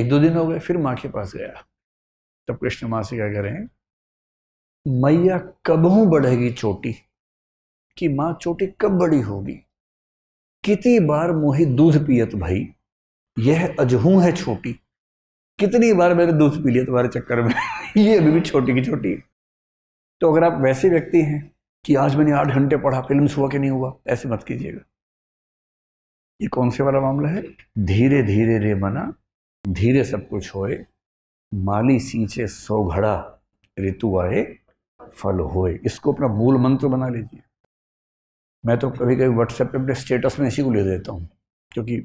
एक दो दिन हो गए फिर माँ के पास गया तब कृष्ण माँ से क्या करें मैया कबहू बढ़ेगी चोटी कि माँ छोटी कब बड़ी होगी कितनी बार मोहि दूध पियत भाई यह अजहू है छोटी कितनी बार मैंने दूध पी लिया तुम्हारे चक्कर में ये अभी भी छोटी की छोटी है तो अगर आप वैसे व्यक्ति हैं कि आज मैंने आठ घंटे पढ़ा फिल्म हुआ कि नहीं हुआ ऐसे मत कीजिएगा ये कौन से वाला मामला है धीरे धीरे रे मना धीरे सब कुछ होए माली सींचे सौ घड़ा ऋतु आए फल होए इसको अपना मूल मंत्र बना लीजिए मैं तो कभी कभी व्हाट्सएप पे अपने स्टेटस में इसी को ले देता हूँ क्योंकि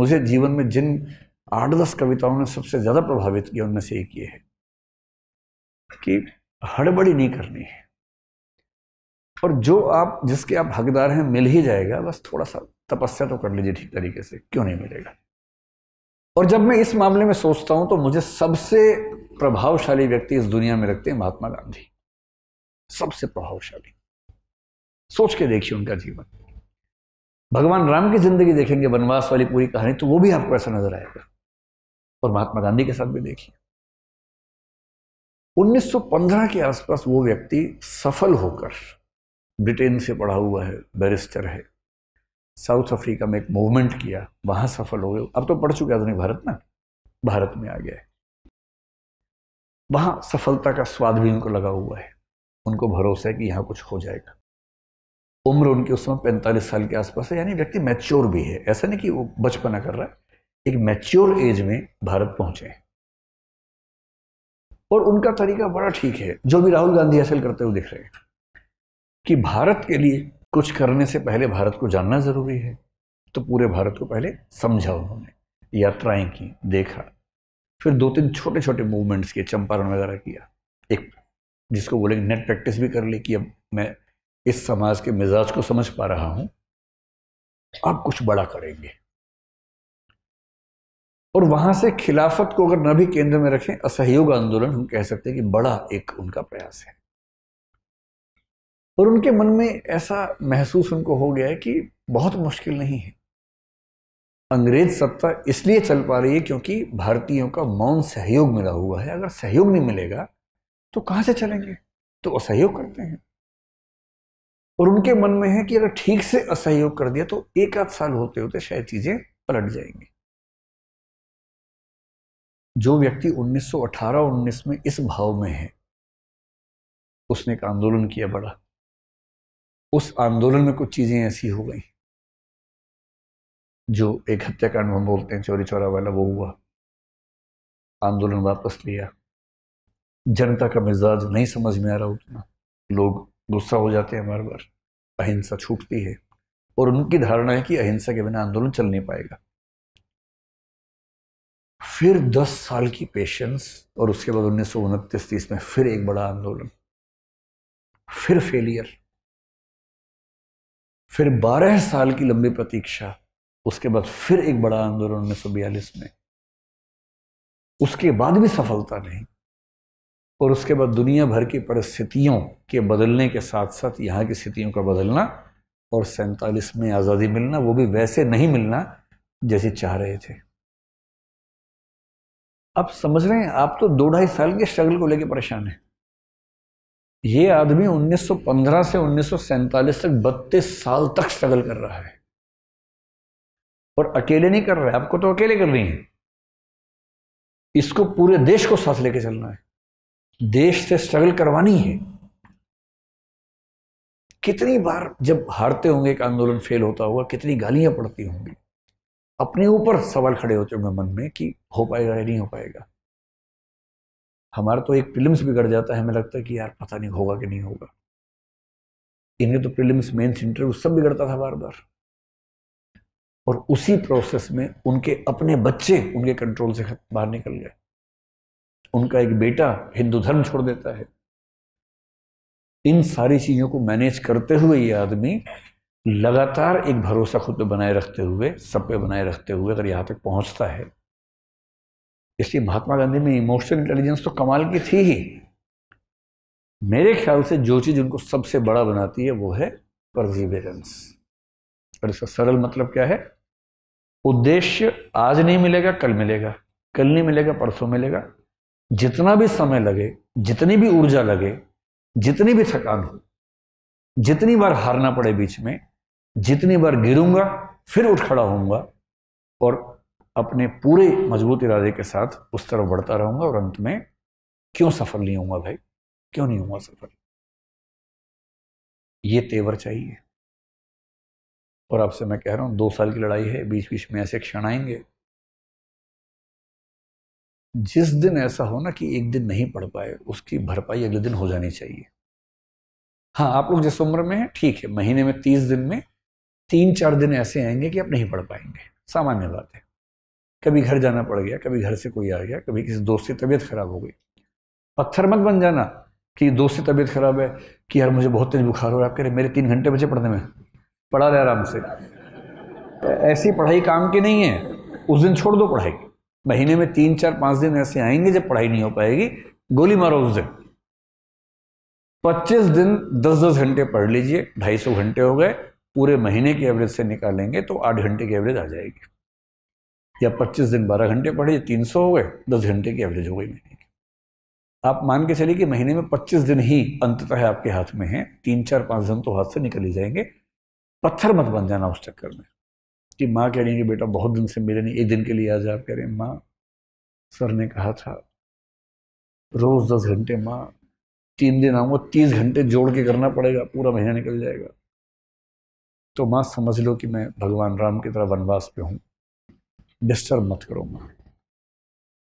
मुझे जीवन में जिन आठ दस कविताओं ने सबसे ज़्यादा प्रभावित किया उनमें से एक ये है कि हड़बड़ी नहीं करनी है और जो आप जिसके आप हकदार हैं मिल ही जाएगा बस थोड़ा सा तपस्या तो कर लीजिए ठीक तरीके से क्यों नहीं मिलेगा और जब मैं इस मामले में सोचता हूं तो मुझे सबसे प्रभावशाली व्यक्ति इस दुनिया में लगते हैं महात्मा गांधी सबसे प्रभावशाली सोच के देखिए उनका जीवन भगवान राम की जिंदगी देखेंगे वनवास वाली पूरी कहानी तो वो भी आपको ऐसा नजर आएगा और महात्मा गांधी के साथ भी देखिए 1915 के आसपास वो व्यक्ति सफल होकर ब्रिटेन से पढ़ा हुआ है बैरिस्टर है साउथ अफ्रीका में एक मूवमेंट किया वहां सफल हो गए अब तो पढ़ चुके आधुनिक भारत ना भारत में आ गया है सफलता का स्वाद भी उनको लगा हुआ है उनको भरोसा है कि यहां कुछ हो जाएगा उम्र उनकी उस समय पैंतालीस साल के आसपास है यानी व्यक्ति मैच्योर भी है ऐसा नहीं कि वो बचपना कर रहा है एक मैच्योर एज में भारत पहुंचे और उनका तरीका बड़ा ठीक है जो भी राहुल गांधी हासिल करते हुए दिख रहे हैं कि भारत के लिए कुछ करने से पहले भारत को जानना जरूरी है तो पूरे भारत को पहले समझा उन्होंने यात्राएं की देखा फिर दो तीन छोटे छोटे मूवमेंट्स किए चंपारण वगैरह किया एक जिसको बोले नेट प्रैक्टिस भी कर ली कि अब मैं इस समाज के मिजाज को समझ पा रहा हूं आप कुछ बड़ा करेंगे और वहां से खिलाफत को अगर न भी केंद्र में रखें असहयोग आंदोलन हम कह सकते हैं कि बड़ा एक उनका प्रयास है और उनके मन में ऐसा महसूस उनको हो गया है कि बहुत मुश्किल नहीं है अंग्रेज सत्ता इसलिए चल पा रही है क्योंकि भारतीयों का मौन सहयोग मिला हुआ है अगर सहयोग नहीं मिलेगा तो कहां से चलेंगे तो असहयोग करते हैं और उनके मन में है कि अगर ठीक से असहयोग कर दिया तो एक आध साल होते होते शायद चीजें पलट जाएंगी जो व्यक्ति 1918-19 में इस भाव में है उसने एक आंदोलन किया बड़ा उस आंदोलन में कुछ चीजें ऐसी हो गई जो एक हत्याकांड हम बोलते हैं चोरी चौरा वाला वो हुआ आंदोलन वापस लिया जनता का मिजाज नहीं समझ में आ रहा उतना लोग गुस्सा हो जाते हैं हमारे बार अहिंसा छूटती है और उनकी धारणा है कि अहिंसा के बिना आंदोलन चल नहीं पाएगा फिर 10 साल की पेशेंस और उसके बाद उन्नीस सौ उनतीस तीस में फिर एक बड़ा आंदोलन फिर फेलियर फिर 12 साल की लंबी प्रतीक्षा उसके बाद फिर एक बड़ा आंदोलन उन्नीस में उसके बाद भी सफलता नहीं और उसके बाद दुनिया भर की परिस्थितियों के बदलने के साथ साथ यहाँ की स्थितियों का बदलना और सैंतालीस में आज़ादी मिलना वो भी वैसे नहीं मिलना जैसे चाह रहे थे आप समझ रहे हैं आप तो दो ढाई साल के स्ट्रगल को लेकर परेशान हैं ये आदमी 1915 से उन्नीस तक बत्तीस साल तक स्ट्रगल कर रहा है और अकेले नहीं कर रहा है आपको तो अकेले कर रही है इसको पूरे देश को साथ लेके चलना है देश से स्ट्रगल करवानी है कितनी बार जब हारते होंगे एक आंदोलन फेल होता होगा कितनी गालियां पड़ती होंगी अपने ऊपर सवाल खड़े होते होंगे मन में कि हो पाएगा या नहीं हो पाएगा हमारा तो एक प्रिलिम्स बिगड़ जाता है हमें लगता है कि यार पता नहीं होगा कि नहीं होगा इनके तो प्रिलिम्स मेन इंटरव्यू सब बिगड़ता था बार बार और उसी प्रोसेस में उनके अपने बच्चे उनके कंट्रोल से बाहर निकल गए उनका एक बेटा हिंदू धर्म छोड़ देता है इन सारी चीज़ों को मैनेज करते हुए ये आदमी लगातार एक भरोसा खुद पर बनाए रखते हुए सब पे बनाए रखते हुए अगर यहां तक पहुंचता है इसलिए महात्मा गांधी में इमोशनल इंटेलिजेंस तो कमाल की थी ही मेरे ख्याल से जो चीज़ उनको सबसे बड़ा बनाती है वो है परजीवेरेंस और इसका सरल मतलब क्या है उद्देश्य आज नहीं मिलेगा कल मिलेगा कल नहीं मिलेगा परसों मिलेगा जितना भी समय लगे जितनी भी ऊर्जा लगे जितनी भी थकान हो जितनी बार हारना पड़े बीच में जितनी बार गिरूंगा फिर उठ खड़ा होऊंगा और अपने पूरे मजबूत इरादे के साथ उस तरफ बढ़ता रहूंगा और अंत में क्यों सफल नहीं होऊंगा भाई क्यों नहीं होऊंगा सफल ये तेवर चाहिए और आपसे मैं कह रहा हूं दो साल की लड़ाई है बीच बीच में ऐसे क्षण आएंगे जिस दिन ऐसा हो ना कि एक दिन नहीं पढ़ पाए उसकी भरपाई अगले दिन हो जानी चाहिए हाँ आप लोग जिस उम्र में हैं ठीक है महीने में तीस दिन में तीन चार दिन ऐसे आएंगे कि आप नहीं पढ़ पाएंगे सामान्य बात है कभी घर जाना पड़ गया कभी घर से कोई आ गया कभी किसी दोस्त की तबीयत खराब हो गई पत्थर मत बन जाना कि दोस्त की तबीयत खराब है कि यार मुझे बहुत तेज बुखार हो रहा है आप कह रहे मेरे तीन घंटे बचे पढ़ने में पढ़ा रहे आराम से ऐसी पढ़ाई काम की नहीं है उस दिन छोड़ दो पढ़ाई महीने में तीन चार पांच दिन ऐसे आएंगे जब पढ़ाई नहीं हो पाएगी गोली मारो उस दिन पच्चीस दिन दस दस घंटे पढ़ लीजिए ढाई सौ घंटे हो गए पूरे महीने की एवरेज से निकालेंगे तो आठ घंटे की एवरेज आ जाएगी या पच्चीस दिन बारह घंटे पढ़े तीन सौ हो गए दस घंटे की एवरेज हो गई महीने की आप मान के चलिए कि महीने में पच्चीस दिन ही अंततः आपके हाथ में है तीन चार पाँच दिन तो हाथ से निकल ही जाएंगे पत्थर मत बन जाना उस चक्कर में उसकी माँ कह रही है बेटा बहुत दिन से मिले नहीं एक दिन के लिए आज आप कह रहे हैं माँ सर ने कहा था रोज़ दस घंटे माँ तीन दिन आऊँगा तीस घंटे जोड़ के करना पड़ेगा पूरा महीना निकल जाएगा तो माँ समझ लो कि मैं भगवान राम की तरह वनवास पे हूँ डिस्टर्ब मत करो माँ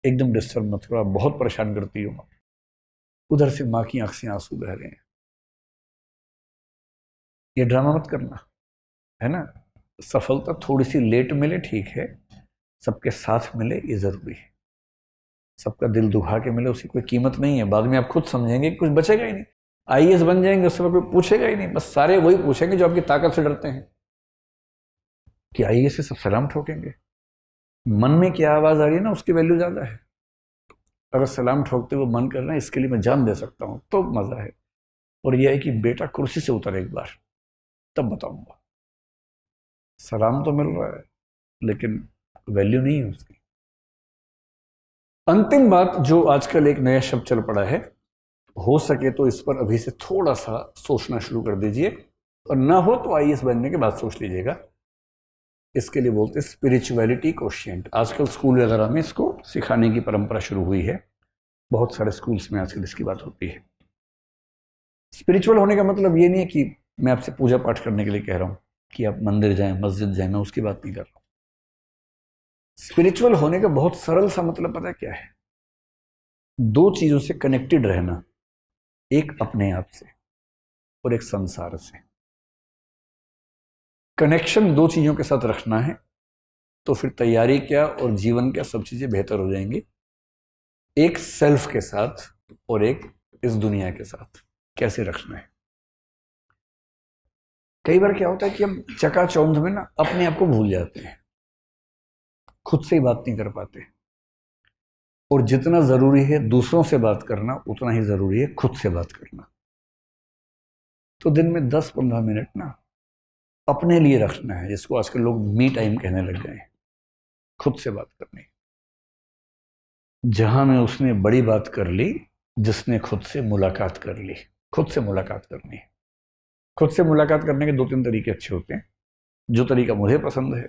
एकदम डिस्टर्ब मत करो बहुत परेशान करती हो माँ उधर से माँ की आँख से आंसू बह रहे हैं ये ड्रामा मत करना है ना सफलता थोड़ी सी लेट मिले ठीक है सबके साथ मिले ये ज़रूरी है सबका दिल दुखा के मिले उसकी कोई कीमत नहीं है बाद में आप खुद समझेंगे कि कुछ बचेगा ही नहीं आई बन जाएंगे उससे कोई पूछेगा ही नहीं बस सारे वही पूछेंगे जो आपकी ताकत से डरते हैं कि आई से सब सलाम ठोकेंगे मन में क्या आवाज़ आ रही है ना उसकी वैल्यू ज़्यादा है अगर सलाम ठोकते हुए मन कर इसके लिए मैं जान दे सकता हूँ तो मज़ा है और यह है कि बेटा कुर्सी से उतर एक बार तब बताऊँगा सलाम तो हाँ। मिल रहा है लेकिन वैल्यू नहीं है उसकी अंतिम बात जो आजकल एक नया शब्द चल पड़ा है हो सके तो इस पर अभी से थोड़ा सा सोचना शुरू कर दीजिए और ना हो तो आई बनने के बाद सोच लीजिएगा इसके लिए बोलते स्पिरिचुअलिटी क्वेश्चन आजकल स्कूल वगैरह में इसको सिखाने की परंपरा शुरू हुई है बहुत सारे स्कूल्स में आजकल इसकी बात होती है स्पिरिचुअल होने का मतलब ये नहीं है कि मैं आपसे पूजा पाठ करने के लिए कह रहा हूँ कि आप मंदिर जाएं मस्जिद जाएं मैं उसकी बात नहीं कर रहा स्पिरिचुअल होने का बहुत सरल सा मतलब पता क्या है दो चीज़ों से कनेक्टेड रहना एक अपने आप से और एक संसार से कनेक्शन दो चीज़ों के साथ रखना है तो फिर तैयारी क्या और जीवन क्या सब चीज़ें बेहतर हो जाएंगी एक सेल्फ के साथ और एक इस दुनिया के साथ कैसे रखना है कई बार क्या होता है कि हम चकाचौंध में ना अपने आप को भूल जाते हैं खुद से ही बात नहीं कर पाते और जितना जरूरी है दूसरों से बात करना उतना ही जरूरी है खुद से बात करना तो दिन में 10-15 मिनट ना अपने लिए रखना है जिसको आजकल लोग मी टाइम कहने लग गए हैं खुद से बात करनी जहां में उसने बड़ी बात कर ली जिसने खुद से मुलाकात कर ली खुद से मुलाकात करनी खुद से मुलाकात करने के दो तीन तरीके अच्छे होते हैं जो तरीका मुझे पसंद है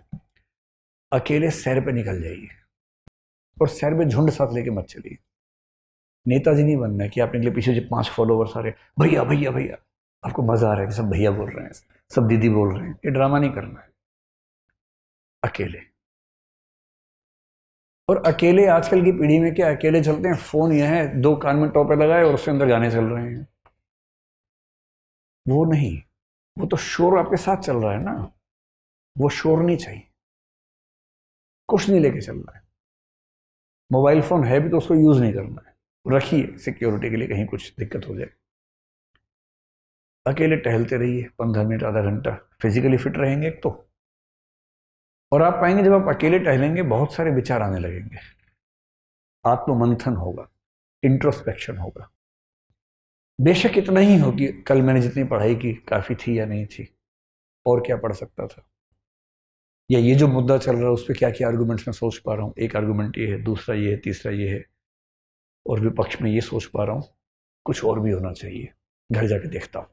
अकेले सैर पे निकल जाइए और सैर पे झुंड साथ लेके मत चलिए नेताजी नहीं बनना है कि आप निकले पीछे जो पांच फॉलोवर आ रहे भैया भैया भैया आपको मज़ा आ रहा है कि सब भैया बोल रहे हैं सब दीदी बोल रहे हैं ये ड्रामा नहीं करना है अकेले और अकेले आजकल की पीढ़ी में क्या अकेले चलते हैं फ़ोन यह है दो कान में टॉपे लगाए और उसके अंदर गाने चल रहे हैं वो नहीं वो तो शोर आपके साथ चल रहा है ना वो शोर नहीं चाहिए कुछ नहीं लेके चल रहा है मोबाइल फ़ोन है भी तो उसको यूज़ नहीं करना है रखिए सिक्योरिटी के लिए कहीं कुछ दिक्कत हो जाए अकेले टहलते रहिए पंद्रह मिनट आधा घंटा फिजिकली फिट रहेंगे एक तो और आप पाएंगे जब आप अकेले टहलेंगे बहुत सारे विचार आने लगेंगे आत्ममंथन होगा इंट्रोस्पेक्शन होगा बेशक इतना ही हो कि कल मैंने जितनी पढ़ाई की काफ़ी थी या नहीं थी और क्या पढ़ सकता था या ये जो मुद्दा चल रहा है उस पर क्या क्या आर्गूमेंट्स मैं सोच पा रहा हूँ एक आर्गूमेंट ये है दूसरा ये है तीसरा ये है और विपक्ष में ये सोच पा रहा हूँ कुछ और भी होना चाहिए घर जाके देखता हूँ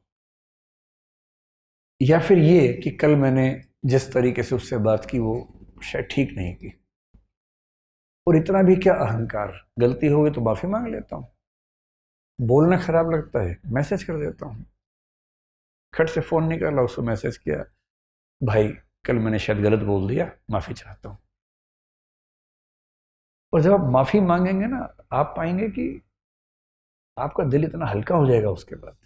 या फिर ये कि कल मैंने जिस तरीके से उससे बात की वो शायद ठीक नहीं की और इतना भी क्या अहंकार गलती हो गई तो माफ़ी मांग लेता हूँ बोलना ख़राब लगता है मैसेज कर देता हूँ खट से फ़ोन निकाला उसको मैसेज किया भाई कल मैंने शायद गलत बोल दिया माफ़ी चाहता हूँ और जब आप माफ़ी मांगेंगे ना आप पाएंगे कि आपका दिल इतना हल्का हो जाएगा उसके बाद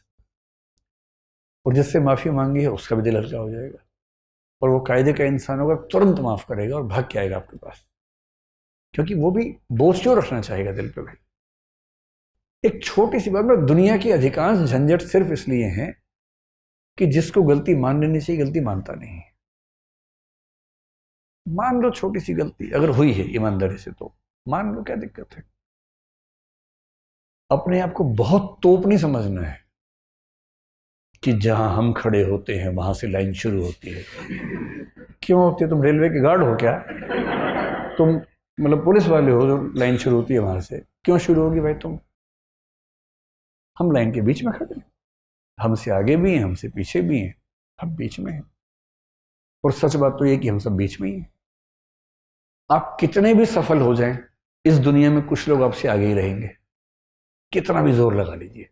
और जिससे माफ़ी मांगी है उसका भी दिल हल्का हो जाएगा और वो कायदे का इंसान होगा तुरंत माफ़ करेगा और भाग के आएगा आपके पास क्योंकि वो भी बोझ क्यों रखना चाहेगा दिल पे भाई एक छोटी सी बात मतलब दुनिया की अधिकांश झंझट सिर्फ इसलिए हैं कि जिसको गलती मान लेनी चाहिए गलती मानता नहीं मान लो छोटी सी गलती अगर हुई है ईमानदारी से तो मान लो क्या दिक्कत है अपने आप को बहुत तोप नहीं समझना है कि जहां हम खड़े होते हैं वहां से लाइन शुरू होती है क्यों होती है तुम रेलवे के गार्ड हो क्या तुम मतलब पुलिस वाले हो जो लाइन शुरू होती है वहां से क्यों शुरू होगी भाई तुम हम लाइन के बीच में खड़े हैं हमसे आगे भी हैं हमसे पीछे भी हैं हम बीच में हैं और सच बात तो ये कि हम सब बीच में ही हैं आप कितने भी सफल हो जाएं इस दुनिया में कुछ लोग आपसे आगे ही रहेंगे कितना भी जोर लगा लीजिए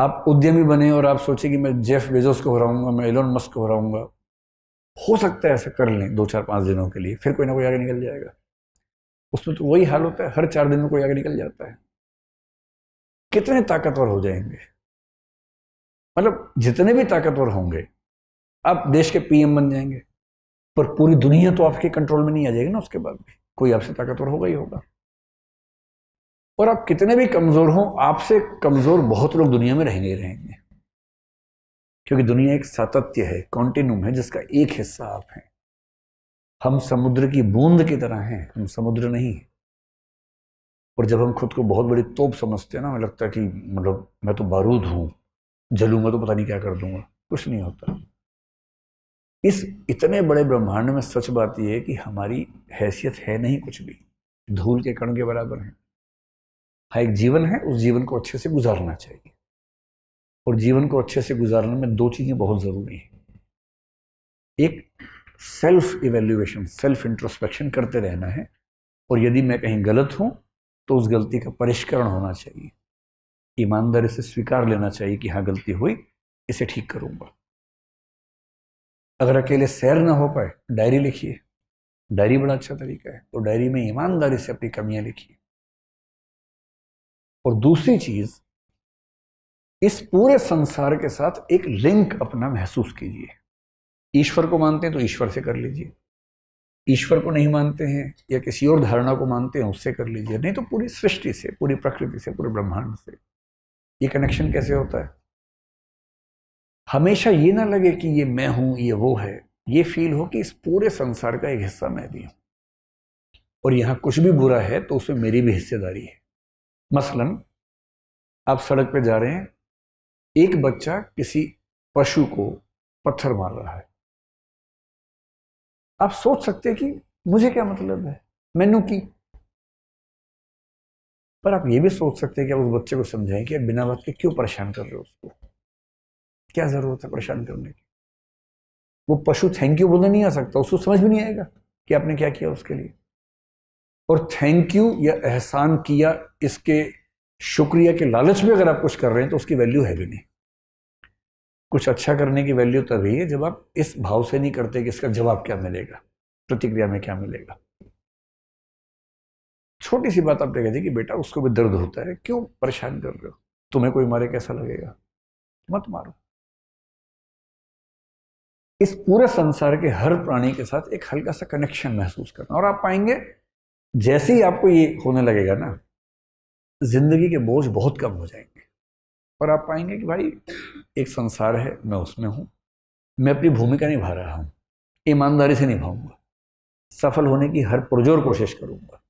आप उद्यमी बने और आप सोचें कि मैं जेफ बेजोस को हराऊंगा मैं एलोन मस्क को हराऊंगा हो सकता है ऐसा कर लें दो चार पांच दिनों के लिए फिर कोई ना कोई आगे निकल जाएगा उसमें तो वही हाल होता है हर चार दिन में कोई आगे निकल जाता है कितने ताकतवर हो जाएंगे मतलब जितने भी ताकतवर होंगे आप देश के पीएम बन जाएंगे पर पूरी दुनिया तो आपके कंट्रोल में नहीं आ जाएगी ना उसके बाद भी कोई आपसे ताकतवर होगा ही होगा और आप कितने भी कमजोर हों आपसे कमजोर बहुत लोग दुनिया में रहेंगे ही रहेंगे क्योंकि दुनिया एक सातत्य है कॉन्टिन्यूम है जिसका एक हिस्सा आप हैं हम समुद्र की बूंद की तरह हैं हम समुद्र नहीं हैं और जब हम खुद को बहुत बड़ी तोप समझते हैं ना हमें लगता है कि मतलब मैं तो बारूद हूँ जलूंगा तो पता नहीं क्या कर दूंगा कुछ नहीं होता इस इतने बड़े ब्रह्मांड में सच बात यह है कि हमारी हैसियत है नहीं कुछ भी धूल के कण के बराबर है हाँ एक जीवन है उस जीवन को अच्छे से गुजारना चाहिए और जीवन को अच्छे से गुजारने में दो चीज़ें बहुत ज़रूरी हैं एक सेल्फ इवेल्यूएशन सेल्फ इंट्रोस्पेक्शन करते रहना है और यदि मैं कहीं गलत हूँ तो उस गलती का परिष्करण होना चाहिए ईमानदारी से स्वीकार लेना चाहिए कि हाँ गलती हुई इसे ठीक करूंगा अगर अकेले सैर ना हो पाए डायरी लिखिए डायरी बड़ा अच्छा तरीका है तो डायरी में ईमानदारी से अपनी कमियां लिखिए और दूसरी चीज इस पूरे संसार के साथ एक लिंक अपना महसूस कीजिए ईश्वर को मानते हैं तो ईश्वर से कर लीजिए ईश्वर को नहीं मानते हैं या किसी और धारणा को मानते हैं उससे कर लीजिए नहीं तो पूरी सृष्टि से पूरी प्रकृति से पूरे ब्रह्मांड से ये कनेक्शन कैसे होता है हमेशा ये ना लगे कि ये मैं हूं ये वो है ये फील हो कि इस पूरे संसार का एक हिस्सा मैं भी हूं और यहां कुछ भी बुरा है तो उसमें मेरी भी हिस्सेदारी है मसलन आप सड़क पर जा रहे हैं एक बच्चा किसी पशु को पत्थर मार रहा है आप सोच सकते कि मुझे क्या मतलब है मैनू की पर आप ये भी सोच सकते हैं कि आप उस बच्चे को समझाएं कि आप बिना बात के क्यों परेशान कर रहे हो उसको क्या ज़रूरत है परेशान करने की वो पशु थैंक यू बोलने नहीं आ सकता उसको समझ भी नहीं आएगा कि आपने क्या किया उसके लिए और थैंक यू या एहसान किया इसके शुक्रिया के लालच में अगर आप कुछ कर रहे हैं तो उसकी वैल्यू है भी नहीं कुछ अच्छा करने की वैल्यू तभी है जब आप इस भाव से नहीं करते कि इसका जवाब क्या मिलेगा प्रतिक्रिया में क्या मिलेगा छोटी सी बात आपने कह दी कि बेटा उसको भी दर्द होता है क्यों परेशान कर रहे हो तुम्हें कोई मारे कैसा लगेगा मत मारो इस पूरे संसार के हर प्राणी के साथ एक हल्का सा कनेक्शन महसूस करना और आप पाएंगे जैसे ही आपको ये होने लगेगा ना जिंदगी के बोझ बहुत कम हो जाएंगे और आप पाएंगे कि भाई एक संसार है मैं उसमें हूँ मैं अपनी भूमिका निभा रहा हूँ ईमानदारी से निभाऊंगा सफल होने की हर पुरजोर कोशिश करूंगा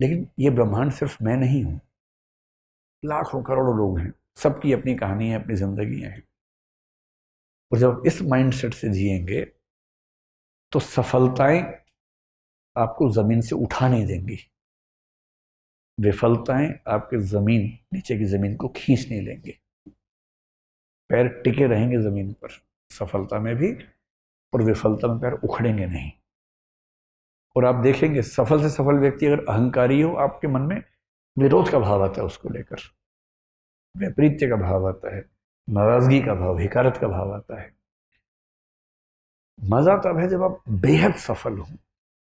लेकिन ये ब्रह्मांड सिर्फ मैं नहीं हूँ लाखों करोड़ों लोग हैं सबकी अपनी कहानी है अपनी जिंदगी है और जब इस माइंडसेट से जिएंगे तो सफलताएं आपको ज़मीन से उठा नहीं देंगी विफलताएं आपके ज़मीन नीचे की ज़मीन को खींच नहीं लेंगे पैर टिके रहेंगे ज़मीन पर सफलता में भी और विफलता में पैर उखड़ेंगे नहीं और आप देखेंगे सफल से सफल व्यक्ति अगर अहंकारी हो आपके मन में विरोध का भाव आता है उसको लेकर वैपरीत्य का भाव आता है नाराजगी का भाव हिकारत का भाव आता है मज़ा तब है जब आप बेहद सफल हों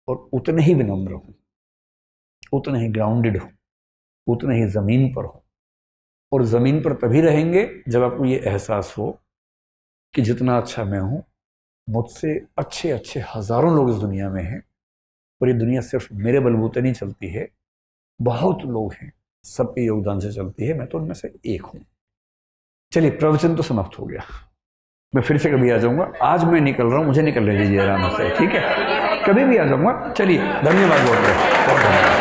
और उतने ही विनम्र हों उतने ही ग्राउंडेड हों उतने ही ज़मीन पर हो और ज़मीन पर तभी रहेंगे जब आपको ये एहसास हो कि जितना अच्छा मैं हूँ मुझसे अच्छे अच्छे हज़ारों लोग इस दुनिया में हैं और ये दुनिया सिर्फ मेरे बलबूते नहीं चलती है बहुत लोग हैं सबके योगदान से चलती है मैं तो उनमें से एक हूँ चलिए प्रवचन तो समाप्त हो गया मैं फिर से कभी आ जाऊंगा आज मैं निकल रहा हूँ मुझे निकलने दीजिए आराम से ठीक है कभी भी आ जाऊंगा चलिए धन्यवाद बहुत बहुत धन्यवाद